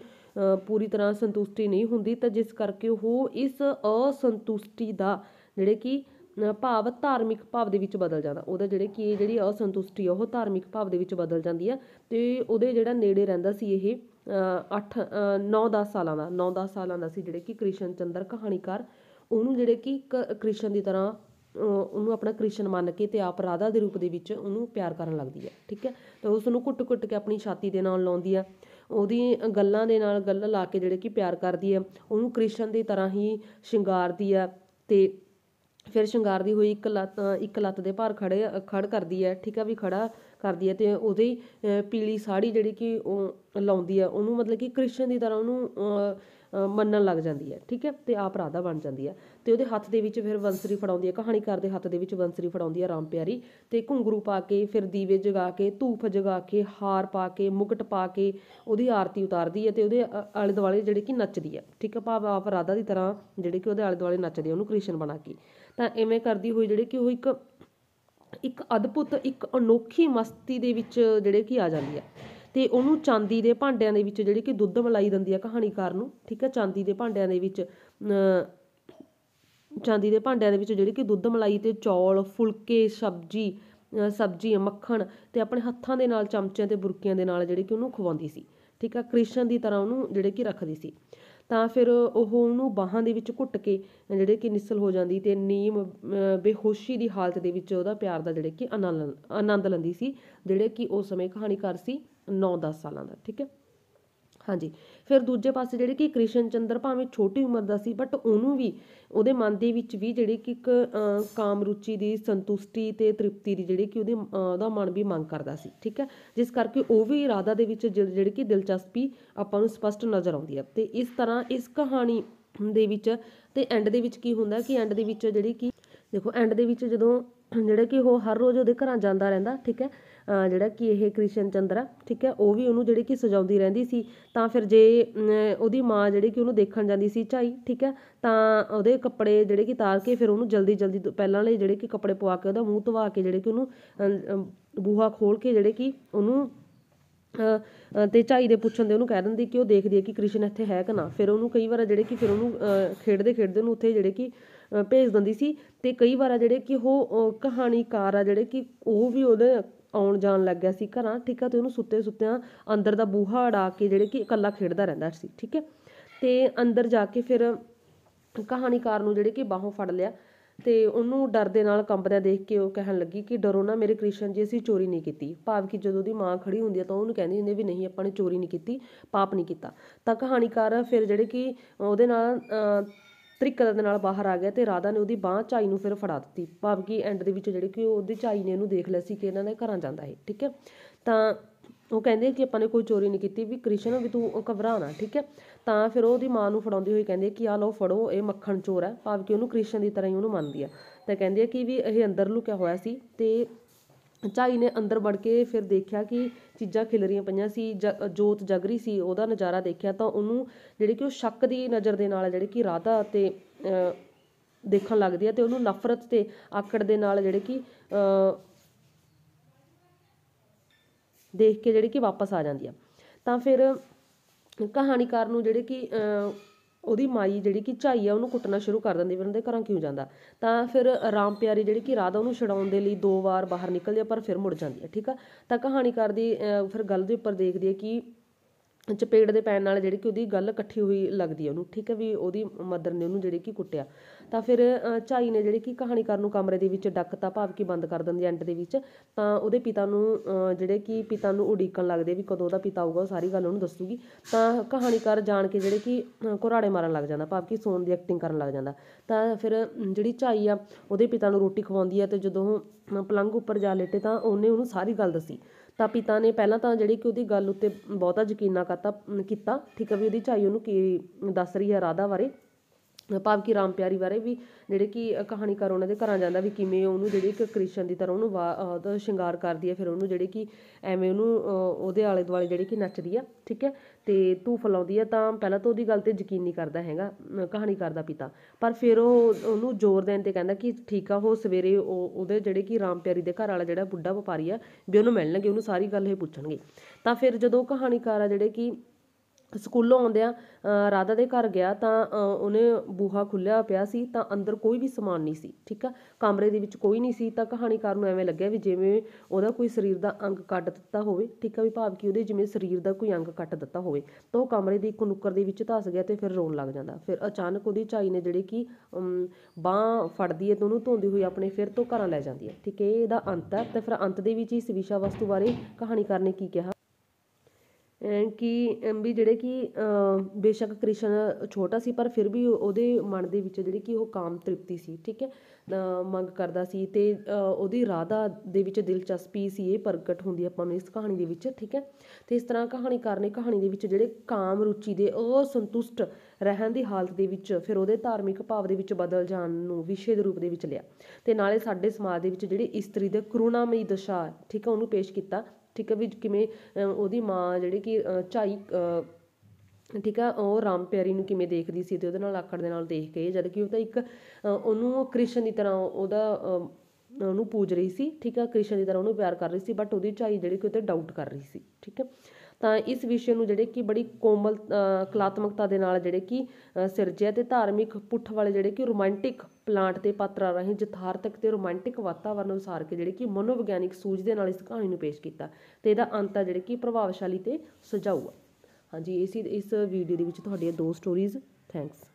Speaker 1: ਪੂਰੀ ਤਰ੍ਹਾਂ ਸੰਤੁਸ਼ਟੀ ਨਹੀਂ ਹੁੰਦੀ ਤਾਂ ਜਿਸ ਕਰਕੇ ਉਹ ਇਸ ਅਸੰਤੁਸ਼ਟੀ ਦਾ ਜਿਹੜੇ ਕਿ ਭਾਵ ਧਾਰਮਿਕ ਭਾਵ ਦੇ ਵਿੱਚ ਬਦਲ ਜਾਂਦਾ ਉਹਦਾ ਜਿਹੜੇ ਕਿ ਜਿਹੜੀ ਅਸੰਤੁਸ਼ਟੀ ਉਹ ਧਾਰਮਿਕ ਭਾਵ ਦੇ ਵਿੱਚ ਬਦਲ ਜਾਂਦੀ ਹੈ ਤੇ ਉਹਦੇ ਜਿਹੜਾ ਨੇੜੇ ਰਹਿੰਦਾ ਸੀ ਇਹ ਅੱਠ 9-10 ਸਾਲਾਂ ਦਾ 9-10 ਸਾਲਾਂ ਦਾ ਸੀ ਜਿਹੜੇ ਕਿ ਕ੍ਰਿਸ਼ਨ ਚੰਦਰ ਕਹਾਣੀਕਾਰ ਉਹਨੂੰ ਜਿਹੜੇ ਕਿ ਕ੍ਰਿਸ਼ਨ ਦੀ ਤਰ੍ਹਾਂ ਉਹਨੂੰ ਆਪਣਾ ਕ੍ਰਿਸ਼ਨ ਮੰਨ ਕੇ ਤੇ ਆਪ ਰਾਧਾ ਦੇ ਰੂਪ ਦੇ ਵਿੱਚ ਉਹਨੂੰ ਪਿਆਰ ਕਰਨ ਲੱਗਦੀ ਹੈ ਠੀਕ ਹੈ ਤਾਂ ਉਸ ਨੂੰ ਘੁੱਟ ਘੁੱਟ ਕੇ ਆਪਣੀ ਛਾਤੀ ਦੇ ਨਾਲ ਲਾਉਂਦੀ ਹੈ ਉਹਦੀ ਗੱਲਾਂ ਦੇ ਨਾਲ ਗੱਲ ਲਾ ਕੇ ਜਿਹੜੇ ਕਿ ਪਿਆਰ ਕਰਦੀ ਹੈ ਉਹਨੂੰ ਕ੍ਰਿਸ਼ਨ ਦੀ ਤਰ੍ਹਾਂ ਹੀ ਸ਼ਿੰਗਾਰਦੀ ਹੈ ਤੇ ਫਿਰ ਸ਼ਿੰਗਾਰਦੀ ਹੋਈ ਇੱਕ ਲੱਤ ਇੱਕ ਲੱਤ ਦੇ ਭਾਰ ਖੜੇ ਖੜ ਕਰਦੀ ਹੈ ਠੀਕ ਹੈ ਵੀ ਖੜਾ ਕਰਦੀ ਹੈ ਅਤੇ ਉਹਦੀ ਪੀਲੀ ਸਾੜੀ ਜਿਹੜੀ ਕਿ ਉਹ ਲਾਉਂਦੀ ਹੈ ਉਹਨੂੰ ਮਤਲਬ ਕਿ ਕ੍ਰਿਸ਼ਨ ਦੀ ਤਰ੍ਹਾਂ ਉਹਨੂੰ ਮੰਨਣ ਲੱਗ ਜਾਂਦੀ ਹੈ ਠੀਕ ਹੈ ਅਤੇ ਆਪ ਰਾਧਾ ਬਣ ਜਾਂਦੀ ਹੈ ਅਤੇ ਉਹਦੇ ਹੱਥ ਦੇ ਵਿੱਚ ਫਿਰ ਬੰਸਰੀ ਫੜਾਉਂਦੀ ਹੈ ਕਹਾਣੀਕਾਰ ਦੇ ਹੱਥ ਦੇ ਵਿੱਚ ਬੰਸਰੀ ਫੜਾਉਂਦੀ ਹੈ ਰਾਮ ਪਿਆਰੀ ਅਤੇ ਘੁੰਗਰੂ ਪਾ ਕੇ ਫਿਰ ਦੀਵੇ ਜਗਾ ਕੇ ਧੂਫ ਜਗਾ ਕੇ ਹਾਰ ਪਾ ਕੇ ਮੁਕਟ ਪਾ ਕੇ ਉਹਦੀ ਆਰਤੀ ਉਤਾਰਦੀ ਹੈ ਅਤੇ ਉਹਦੇ ਆਲੇ ਦੁਆਲੇ ਜਿਹੜੇ ਕਿ ਨੱਚਦੀ ਹੈ ਠੀਕ ਹੈ ਭਾਵ ਆਪ ਰਾਧਾ ਦੀ ਤਰ੍ਹਾਂ ਜਿਹੜੇ ਕਿ ਉਹਦੇ ਆਲੇ ਦੁਆਲੇ ਨੱਚਦੀ ਹੈ ਉਹਨੂੰ ਕ੍ਰਿਸ਼ਨ ਬਣਾ ਕੇ ਤਾਂ ਇਵੇਂ ਕਰਦੀ ਹੋਈ ਜਿਹੜੇ ਕਿ ਉਹ ਇੱਕ ਇੱਕ ਅਦਭੁਤ ਇੱਕ ਅਨੋਖੀ ਮਸਤੀ ਦੇ ਵਿੱਚ ਜਿਹੜੇ ਕਿ ਆ ਜਾਂਦੀ ਆ ਤੇ ਉਹਨੂੰ ਚਾਂਦੀ ਦੇ ਭਾਂਡਿਆਂ ਦੇ ਵਿੱਚ ਜਿਹੜੇ ਕਿ ਦੁੱਧ ਮਲਾਈ ਦਿੰਦੀ ਆ ਕਹਾਣੀਕਾਰ ਨੂੰ ਠੀਕ ਆ ਚਾਂਦੀ ਦੇ ਭਾਂਡਿਆਂ ਦੇ ਵਿੱਚ ਚਾਂਦੀ ਦੇ ਭਾਂਡਿਆਂ ਦੇ ਵਿੱਚ ਜਿਹੜੇ ਕਿ ਦੁੱਧ ਮਲਾਈ ਤੇ ਚੌਲ ਫੁਲਕੇ ਸਬਜ਼ੀ ਸਬਜ਼ੀ ਮੱਖਣ ਤੇ ਆਪਣੇ ਹੱਥਾਂ ਦੇ ਨਾਲ ਚਮਚਿਆਂ ਤੇ ਬੁਰਕੀਆਂ ਦੇ ਨਾਲ ਜਿਹੜੇ ਕਿ ਉਹਨੂੰ ਖਵਾਉਂਦੀ ਸੀ ਠੀਕ ਆ ਕ੍ਰਿਸ਼ਨ ਦੀ ਤਰ੍ਹਾਂ ਉਹਨੂੰ ਜਿਹੜੇ ਕਿ ਰੱਖਦੀ ਸੀ ਤਾਂ ਫਿਰ ਉਹ ਉਹਨੂੰ ਬਾਹਾਂ ਦੇ ਵਿੱਚ ਘੁੱਟ ਕੇ ਜਿਹੜੇ ਕਿ ਨਿਸਲ ਹੋ ਜਾਂਦੀ ਅਤੇ ਨੀਮ ਬੇਹੋਸ਼ੀ ਦੀ ਹਾਲਤ ਦੇ ਵਿੱਚ ਉਹਦਾ ਪਿਆਰ ਦਾ ਜਿਹੜੇ ਕਿ ਆਨੰਦ ਆਨੰਦ ਲੈਂਦੀ ਸੀ ਜਿਹੜੇ ਕਿ ਉਸ ਸਮੇਂ ਕਹਾਣੀਕਾਰ ਸੀ ਨੌ ਦਸ ਸਾਲਾਂ ਦਾ ਠੀਕ ਹੈ ਹਾਂਜੀ ਫਿਰ ਦੂਜੇ ਪਾਸੇ ਜਿਹੜੇ ਕਿ ਕ੍ਰਿਸ਼ਨ ਚੰਦਰ ਭਾਵੇਂ ਛੋਟੀ ਉਮਰ ਦਾ ਸੀ ਬਟ ਉਹਨੂੰ ਵੀ ਉਹਦੇ ਮਨ ਦੇ ਵਿੱਚ ਵੀ ਜਿਹੜੇ ਕਿ ਇੱਕ ਕਾਮ ਰੁਚੀ ਦੀ ਸੰਤੁਸ਼ਟੀ ਤੇ ਤ੍ਰਿਪਤੀ ਦੀ ਜਿਹੜੇ ਕਿ ਉਹਦੇ ਉਹਦਾ ਮਨ ਵੀ ਮੰਗ ਕਰਦਾ ਸੀ ਠੀਕ ਹੈ ਜਿਸ ਕਰਕੇ ਉਹ ਵੀ ਇਰਾਦਾ ਦੇ ਵਿੱਚ ਜਿਹੜੇ ਕਿ ਦਿਲਚਸਪੀ ਆਪਾਂ ਨੂੰ ਸਪਸ਼ਟ ਨਜ਼ਰ ਆਉਂਦੀ ਹੈ ਤੇ ਇਸ ਤਰ੍ਹਾਂ ਇਸ ਕਹਾਣੀ ਦੇ ਵਿੱਚ ਤੇ ਐਂਡ ਦੇ ਵਿੱਚ ਕੀ ਹੁੰਦਾ ਕਿ ਐਂਡ ਦੇ ਵਿੱਚ ਜਿਹੜੀ ਕਿ ਦੇਖੋ ਐਂਡ ਦੇ ਵਿੱਚ ਜਦੋਂ ਜਿਹੜਾ ਕਿ ਉਹ ਹਰ ਰੋਜ਼ ਉਹਦੇ ਘਰਾਂ ਜਾਂਦਾ ਰਹਿੰਦਾ ਠੀਕ ਹੈ ਜਿਹੜਾ ਕਿ ਇਹ ਕ੍ਰਿਸ਼ਨ ਚੰਦਰਾ ਠੀਕ ਹੈ ਉਹ ਵੀ ਉਹਨੂੰ ਜਿਹੜੀ ਕਿ ਸਜਾਉਂਦੀ ਰਹਿੰਦੀ ਸੀ ਤਾਂ ਫਿਰ ਜੇ ਉਹਦੀ ਮਾਂ ਜਿਹੜੀ ਕਿ ਉਹਨੂੰ ਦੇਖਣ ਜਾਂਦੀ ਸੀ ਝਾਈ ਠੀਕ ਹੈ ਤਾਂ ਉਹਦੇ ਕੱਪੜੇ ਜਿਹੜੇ ਕਿ ਤਾਰ ਕੇ ਫਿਰ ਉਹਨੂੰ ਜਲਦੀ ਜਲਦੀ ਪਹਿਲਾਂ ਲਈ ਜਿਹੜੇ ਕਿ ਕੱਪੜੇ ਪਵਾ ਕੇ ਉਹਦਾ ਮੂੰਹ ਧਵਾ ਕੇ ਜਿਹੜੇ ਕਿ ਉਹਨੂੰ ਬੂਹਾ ਖੋਲ ਕੇ ਜਿਹੜੇ ਕਿ ਉਹਨੂੰ ਤੇ ਝਾਈ ਦੇ ਪੁੱਛਣ ਦੇ ਉਹਨੂੰ ਕਹਿ ਦਿੰਦੀ ਕਿ ਉਹ ਦੇਖਦੀ ਹੈ ਕਿ ਕ੍ਰਿਸ਼ਨ ਇੱਥੇ ਹੈ ਕਿ ਨਾ ਫਿਰ ਉਹਨੂੰ ਕਈ ਵਾਰ ਜਿਹੜੇ ਕਿ ਫਿਰ ਉਹਨੂੰ ਖੇਡਦੇ ਖੇਡਦੇ ਉਹਨੂੰ ਉੱਥੇ ਜਿਹੜੇ ਕਿ ਭੇਜ ਦਿੰਦੀ ਸੀ ਤੇ ਕਈ ਵਾਰ ਆ ਜਿਹੜੇ ਕਿ ਉਹ ਕਹਾਣੀਕਾਰ ਆ ਜਿਹੜੇ ਕਿ ਉਹ ਵੀ ਉਹਦੇ ਆਉਣ ਜਾਣ ਲੱਗ ਗਿਆ ਸੀ ਘਰਾਂ ਠੀਕ ਆ ਤੇ ਉਹਨੂੰ ਸੁੱਤੇ ਸੁੱਤਿਆਂ ਅੰਦਰ ਦਾ ਬੂਹਾ ਅੜਾ ਕੇ ਜਿਹੜੇ ਕਿ ਇਕੱਲਾ ਖੇਡਦਾ ਰਹਿੰਦਾ ਸੀ ਠੀਕ ਹੈ ਤੇ ਅੰਦਰ ਜਾ ਕੇ ਫਿਰ ਕਹਾਣੀਕਾਰ ਨੂੰ ਜਿਹੜੇ ਕਿ ਬਾਹੋਂ ਫੜ ਲਿਆ ਤੇ ਉਹਨੂੰ ਡਰ ਦੇ ਨਾਲ ਕੰਬਦਿਆਂ ਦੇਖ ਕੇ ਉਹ ਕਹਿਣ ਲੱਗੀ ਕਿ ਡਰੋ ਨਾ ਮੇਰੇ ਕ੍ਰਿਸ਼ਨ ਜੀ ਅਸੀਂ ਚੋਰੀ ਨਹੀਂ ਕੀਤੀ ਭਾਵ ਕਿ ਜਦੋਂ ਦੀ ਮਾਂ ਖੜੀ ਹੁੰਦੀ ਆ ਤਾਂ ਉਹਨੂੰ ਕਹਿੰਦੀ ਹੁੰਦੀ ਵੀ ਨਹੀਂ ਆਪਾਂ ਨੇ ਚੋਰੀ ਨਹੀਂ ਕੀਤੀ ਪਾਪ ਨਹੀਂ ਕੀਤਾ ਤਾਂ ਕਹਾਣੀਕਾਰ ਫਿਰ ਜਿਹੜੇ ਕਿ ਉਹਦੇ ਨਾਲ ਫਿਰ ਦੇ ਨਾਲ ਬਾਹਰ ਆ ਗਿਆ ਤੇ ਰਾਧਾ ਨੇ ਉਹਦੀ ਬਾਹ ਚਾਈ ਨੂੰ ਫਿਰ ਫੜਾ ਦਿੱਤੀ ਭਾਵ ਕਿ ਐਂਡ ਦੇ ਵਿੱਚ ਜਿਹੜੇ ਕਿ ਉਹਦੀ ਚਾਈ ਨੇ ਇਹਨੂੰ ਦੇਖ ਲਿਆ ਸੀ ਕਿ ਇਹਨਾਂ ਦੇ ਘਰਾਂ ਜਾਂਦਾ ਹੈ ਠੀਕ ਹੈ ਤਾਂ ਉਹ ਕਹਿੰਦੇ ਕਿ ਆਪਾਂ ਨੇ ਕੋਈ ਚੋਰੀ ਨਹੀਂ ਕੀਤੀ ਵੀ ਕ੍ਰਿਸ਼ਨ ਵੀ ਤੂੰ ਘਬਰਾ ਨਾ ਠੀਕ ਹੈ ਤਾਂ ਫਿਰ ਉਹਦੀ ਮਾਂ ਨੂੰ ਫੜਾਉਂਦੀ ਹੋਈ ਕਹਿੰਦੀ ਕਿ ਆ ਲਓ ਫੜੋ ਇਹ ਮੱਖਣ ਚੋਰ ਹੈ ਭਾਵ ਕਿ ਉਹਨੂੰ ਕ੍ਰਿਸ਼ਨ ਦੀ ਤਰ੍ਹਾਂ ਹੀ ਉਹਨੂੰ ਮੰਨਦੀ ਆ ਤਾਂ ਕਹਿੰਦੀ ਆ ਕਿ ਵੀ ਇਹ ਅੰਦਰ ਲੁਕਿਆ ਹੋਇਆ ਸੀ ਤੇ ਝਾਈ ਨੇ ਅੰਦਰ ਵੜ ਕੇ ਫਿਰ ਦੇਖਿਆ ਕਿ ਚੀਜ਼ਾਂ ਖਿਲਰੀਆਂ ਪਈਆਂ ਸੀ ਜ ਜੋਤ ਜਗ ਰਹੀ ਸੀ ਉਹਦਾ ਨਜ਼ਾਰਾ ਦੇਖਿਆ ਤਾਂ ਉਹਨੂੰ ਜਿਹੜੀ ਕਿ ਉਹ ਸ਼ੱਕ ਦੀ ਨਜ਼ਰ ਦੇ ਨਾਲ ਜਿਹੜੇ ਕਿ ਰਾਧਾ ਅਤੇ ਦੇਖਣ ਲੱਗਦੀ ਹੈ ਅਤੇ ਉਹਨੂੰ ਨਫ਼ਰਤ ਅਤੇ ਆਕੜ ਦੇ ਨਾਲ ਜਿਹੜੇ ਕਿ ਦੇਖ ਕੇ ਜਿਹੜੀ ਕਿ ਵਾਪਸ ਆ ਜਾਂਦੀ ਆ ਤਾਂ ਫਿਰ ਕਹਾਣੀਕਾਰ ਨੂੰ ਜਿਹੜੇ ਕਿ ਉਹਦੀ ਮਾਈ ਜਿਹੜੀ ਕਿ ਝਾਈ ਆ ਉਹਨੂੰ ਕੁੱਟਣਾ ਸ਼ੁਰੂ ਕਰ ਦਿੰਦੀ ਵੀ ਉਹਦੇ ਦੇ ਘਰਾਂ ਕਿਉਂ ਜਾਂਦਾ ਤਾਂ ਫਿਰ ਰਾਮ ਪਿਆਰੀ ਜਿਹੜੀ ਕਿ ਰਾਧਾ ਉਹਨੂੰ ਛਡਾਉਣ ਦੇ ਲਈ ਦੋ ਵਾਰ ਬਾਹਰ ਨਿਕਲਦੀ ਆ ਪਰ ਫਿਰ ਮੁੜ ਜਾਂਦੀ ਆ ਠੀਕ ਆ ਤਾਂ ਕਹਾਣੀਕਾਰ ਦੀ ਫਿਰ ਗੱਲ ਦੇ ਉੱਪਰ ਦੇਖਦੀ ਹੈ ਕਿ ਚਪੇੜ ਦੇ ਪੈਣ ਨਾਲ ਜਿਹੜੀ ਕਿ ਉਹਦੀ ਗੱਲ ਇਕੱਠੀ ਹੋਈ ਲੱਗਦੀ ਹੈ ਉਹਨੂੰ ਠੀਕ ਹੈ ਵੀ ਉਹਦੀ ਮਦਰ ਨੇ ਉਹਨੂੰ ਜਿਹੜੀ ਕਿ ਕੁੱਟਿਆ ਤਾਂ ਫਿਰ ਝਾਈ ਨੇ ਜਿਹੜੀ ਕਿ ਕਹਾਣੀਕਾਰ ਨੂੰ ਕਮਰੇ ਦੇ ਵਿੱਚ ਡੱਕਤਾ ਭਾਵ ਕਿ ਬੰਦ ਕਰ ਦਿੰਦੀ ਐਂਟ ਦੇ ਵਿੱਚ ਤਾਂ ਉਹਦੇ ਪਿਤਾ ਨੂੰ ਜਿਹੜੇ ਕਿ ਪਿਤਾ ਨੂੰ ਉਡੀਕਣ ਲੱਗਦੇ ਵੀ ਕਦੋਂ ਉਹਦਾ ਪਿਤਾ ਆਊਗਾ ਉਹ ਸਾਰੀ ਗੱਲ ਉਹਨੂੰ ਦੱਸੂਗੀ ਤਾਂ ਕਹਾਣੀਕਾਰ ਜਾਣ ਕੇ ਜਿਹੜੇ ਕਿ ਘੁਰਾੜੇ ਮਾਰਨ ਲੱਗ ਜਾਂਦਾ ਭਾਵ ਕਿ ਸੋਨ ਦੀ ਐਕਟਿੰਗ ਕਰਨ ਲੱਗ ਜਾਂਦਾ ਤਾਂ ਫਿਰ ਜਿਹੜੀ ਝਾਈ ਆ ਉਹਦੇ ਪਿਤਾ ਨੂੰ ਰੋਟੀ ਖਵਾਉਂਦੀ ਆ ਤੇ ਜਦੋਂ ਪਲੰਘ ਉੱਪਰ ਜਾ ਲੇਟੇ ਤਾਂ ਉਹਨੇ ਉਹਨੂੰ ਸਾਰੀ ਗੱਲ ਦੱਸੀ ਤਾਂ ਪਿਤਾ ਨੇ ਪਹਿਲਾਂ ਤਾਂ ਜਿਹੜੀ ਕਿ ਉਹਦੀ ਗੱਲ ਉੱਤੇ ਬਹੁਤਾ ਯਕੀਨ ਨਾ ਕਰਤਾ ਕੀਤਾ ਠੀਕ ਆ ਵੀ ਉਹਦੀ ਝਾਈ ਉਹਨੂੰ ਕੀ ਦੱਸ ਰਹੀ ਹੈ ਰਾਧਾ ਬਾਰੇ ਭਾਵ ਕਿ ਰਾਮ ਪਿਆਰੀ ਬਾਰੇ ਵੀ ਜਿਹੜੇ ਕਿ ਕਹਾਣੀਕਾਰ ਉਹਨਾਂ ਦੇ ਘਰਾਂ ਜਾਂਦਾ ਵੀ ਕਿਵੇਂ ਉਹਨੂੰ ਜਿਹੜੀ ਇੱਕ ਕ੍ਰਿਸ਼ਨ ਦੀ ਤਰ੍ਹਾਂ ਉਹਨੂੰ ਵਾ ਉਹਦਾ ਸ਼ਿੰਗਾਰ ਕਰਦੀ ਹੈ ਫਿਰ ਉਹਨੂੰ ਜਿਹੜੇ ਕਿ ਐਵੇਂ ਉਹਨੂੰ ਉਹਦੇ ਆਲੇ ਦੁਆਲੇ ਜਿਹੜੀ ਕਿ ਨੱਚਦੀ ਆ ਠੀਕ ਹੈ ਤੇ ਧੂਫ ਲਾਉਂਦੀ ਆ ਤਾਂ ਪਹਿਲਾਂ ਤਾਂ ਉਹਦੀ ਗੱਲ 'ਤੇ ਯਕੀਨ ਨਹੀਂ ਕਰਦਾ ਹੈਗਾ ਕਹਾਣੀਕਾਰ ਦਾ ਪਿਤਾ ਪਰ ਫਿਰ ਉਹ ਉਹਨੂੰ ਜ਼ੋਰ ਦੇਣ 'ਤੇ ਕਹਿੰਦਾ ਕਿ ਠੀਕ ਆ ਉਹ ਸਵੇਰੇ ਉਹ ਉਹਦੇ ਜਿਹੜੇ ਕਿ ਰਾਮ ਪਿਆਰੀ ਦੇ ਘਰ ਵਾਲਾ ਜਿਹੜਾ ਬੁੱਢਾ ਵਪਾਰੀ ਆ ਵੀ ਉਹਨੂੰ ਮਿਲਣਗੇ ਉਹਨੂੰ ਸਾਰੀ ਗੱਲ ਇਹ ਪੁੱਛਣਗੇ ਤਾਂ ਫਿਰ ਜਦੋਂ ਕਹਾਣੀਕਾਰ ਆ ਜਿਹੜੇ ਕਿ ਸਕੂਲੋਂ ਆਉਂਦਿਆਂ ਰਾਧਾ ਦੇ ਘਰ ਗਿਆ ਤਾਂ ਉਹਨੇ ਬੂਹਾ ਖੁੱਲਿਆ ਪਿਆ ਸੀ ਤਾਂ ਅੰਦਰ ਕੋਈ ਵੀ ਸਮਾਨ ਨਹੀਂ ਸੀ ਠੀਕ ਆ ਕਮਰੇ ਦੇ ਵਿੱਚ ਕੋਈ ਨਹੀਂ ਸੀ ਤਾਂ ਕਹਾਣੀਕਾਰ ਨੂੰ ਐਵੇਂ ਲੱਗਿਆ ਵੀ ਜਿਵੇਂ ਉਹਦਾ ਕੋਈ ਸਰੀਰ ਦਾ ਅੰਗ ਕੱਟ ਦਿੱਤਾ ਹੋਵੇ ਠੀਕ ਆ ਵੀ ਭਾਵ ਕਿ ਉਹਦੇ ਜਿਵੇਂ ਸਰੀਰ ਦਾ ਕੋਈ ਅੰਗ ਕੱਟ ਦਿੱਤਾ ਹੋਵੇ ਤਾਂ ਉਹ ਕਮਰੇ ਦੀ ਇੱਕ ਨੁੱਕਰ ਦੇ ਵਿੱਚ ਧਸ ਗਿਆ ਤੇ ਫਿਰ ਰੋਣ ਲੱਗ ਜਾਂਦਾ ਫਿਰ ਅਚਾਨਕ ਉਹਦੀ ਝਾਈ ਨੇ ਜਿਹੜੀ ਕਿ ਬਾਹ ਫੜਦੀ ਹੈ ਦੋਨੋਂ ਉਹਨੂੰ ਧੋਂਦੀ ਹੋਈ ਆਪਣੇ ਫਿਰ ਤੋਂ ਘਰਾਂ ਲੈ ਜਾਂਦੀ ਹੈ ਠੀਕ ਹੈ ਇਹਦਾ ਅੰਤ ਹੈ ਤੇ ਫਿਰ ਅੰਤ ਦੇ ਵਿੱਚ ਇਸ ਵਿਸ਼ਾ ਵਸਤੂ ਬਾਰੇ ਕਹਾਣੀਕਾਰ ਨੇ ਕੀ ਕਿਹਾ ਕਿ ਵੀ ਜਿਹੜੇ ਕਿ ਬੇਸ਼ੱਕ ਕ੍ਰਿਸ਼ਨ ਛੋਟਾ ਸੀ ਪਰ ਫਿਰ ਵੀ ਉਹਦੇ ਮਨ ਦੇ ਵਿੱਚ ਜਿਹੜੀ ਕਿ ਉਹ ਕਾਮ ਤ੍ਰਿਪਤੀ ਸੀ ਠੀਕ ਹੈ ਮੰਗ ਕਰਦਾ ਸੀ ਅਤੇ ਉਹਦੀ ਰਾਧਾ ਦੇ ਵਿੱਚ ਦਿਲਚਸਪੀ ਸੀ ਇਹ ਪ੍ਰਗਟ ਹੁੰਦੀ ਆਪਾਂ ਨੂੰ ਇਸ ਕਹਾਣੀ ਦੇ ਵਿੱਚ ਠੀਕ ਹੈ ਅਤੇ ਇਸ ਤਰ੍ਹਾਂ ਕਹਾਣੀਕਾਰ ਨੇ ਕਹਾਣੀ ਦੇ ਵਿੱਚ ਜਿਹੜੇ ਕਾਮ ਰੁਚੀ ਦੇ ਅਸੰਤੁਸ਼ਟ ਰਹਿਣ ਦੀ ਹਾਲਤ ਦੇ ਵਿੱਚ ਫਿਰ ਉਹਦੇ ਧਾਰਮਿਕ ਭਾਵ ਦੇ ਵਿੱਚ ਬਦਲ ਜਾਣ ਨੂੰ ਵਿਸ਼ੇ ਦੇ ਰੂਪ ਦੇ ਵਿੱਚ ਲਿਆ ਅਤੇ ਨਾਲੇ ਸਾਡੇ ਸਮਾਜ ਦੇ ਵਿੱਚ ਜਿਹੜੀ ਇਸਤਰੀ ਦੇ ਕਰੁਣਾਮਈ ਦਸ਼ਾ ਠੀਕ ਹੈ ਉਹਨੂੰ ਪੇਸ਼ ਕੀਤਾ ਠੀਕ ਹੈ ਵੀ ਕਿਵੇਂ ਉਹਦੀ ਮਾਂ ਜਿਹੜੀ ਕਿ ਝਾਈ ਠੀਕ ਆ ਉਹ ਰਾਮ ਪਿਆਰੀ ਨੂੰ ਕਿਵੇਂ ਦੇਖਦੀ ਸੀ ਅਤੇ ਉਹਦੇ ਨਾਲ ਆਕੜ ਦੇ ਨਾਲ ਦੇਖ ਕੇ ਜਦ ਕਿ ਉਹ ਤਾਂ ਇੱਕ ਉਹਨੂੰ ਉਹ ਕ੍ਰਿਸ਼ਨ ਦੀ ਤਰ੍ਹਾਂ ਉਹਦਾ ਉਹਨੂੰ ਪੂਜ ਰਹੀ ਸੀ ਠੀਕ ਆ ਕ੍ਰਿਸ਼ਨ ਦੀ ਤਰ੍ਹਾਂ ਉਹਨੂੰ ਪਿਆਰ ਕਰ ਰਹੀ ਸੀ ਬਟ ਉਹਦੀ ਝਾਈ ਜਿਹੜੀ ਕਿ ਉਹ 'ਤੇ ਡਾਊਟ ਕਰ ਰਹੀ ਸੀ ਠੀਕ ਹੈ ਤਾਂ ਇਸ ਵਿਸ਼ੇ ਨੂੰ ਜਿਹੜੇ ਕਿ ਬੜੀ ਕੋਮਲ ਕਲਾਤਮਕਤਾ ਦੇ ਨਾਲ ਜਿਹੜੇ ਕਿ ਸਿਰਜਿਆ ਤੇ ਧਾਰਮਿਕ ਪੁੱਠ ਵਾਲੇ ਜਿਹੜੇ ਕਿ ਰੋਮਾਂਟਿਕ ਪਲਾਂਟ ਤੇ ਪਾਤਰਾਂ ਰਹੀ ਜਥਾਰਤਕ ਤੇ ਰੋਮਾਂਟਿਕ ਵਾਤਾਵਰਨ ਅਨੁਸਾਰ ਕੇ ਜਿਹੜੇ ਕਿ ਮਨੋਵਿਗਿਆਨਿਕ ਸੂਝ ਦੇ ਨਾਲ ਇਸ ਕਹਾਣੀ ਨੂੰ ਪੇਸ਼ ਕੀਤਾ ਤੇ ਇਹਦਾ ਅੰਤ ਆ ਜਿਹੜੇ ਕਿ ਪ੍ਰਭਾਵਸ਼ਾਲੀ ਤੇ ਸੁਝਾਊ ਹਾਂਜੀ ਇਸ ਇਸ ਵੀਡੀਓ ਦੇ ਵਿੱਚ ਤੁਹਾਡੀਆਂ ਦੋ ਸਟੋਰੀਜ਼ ਥੈਂਕਸ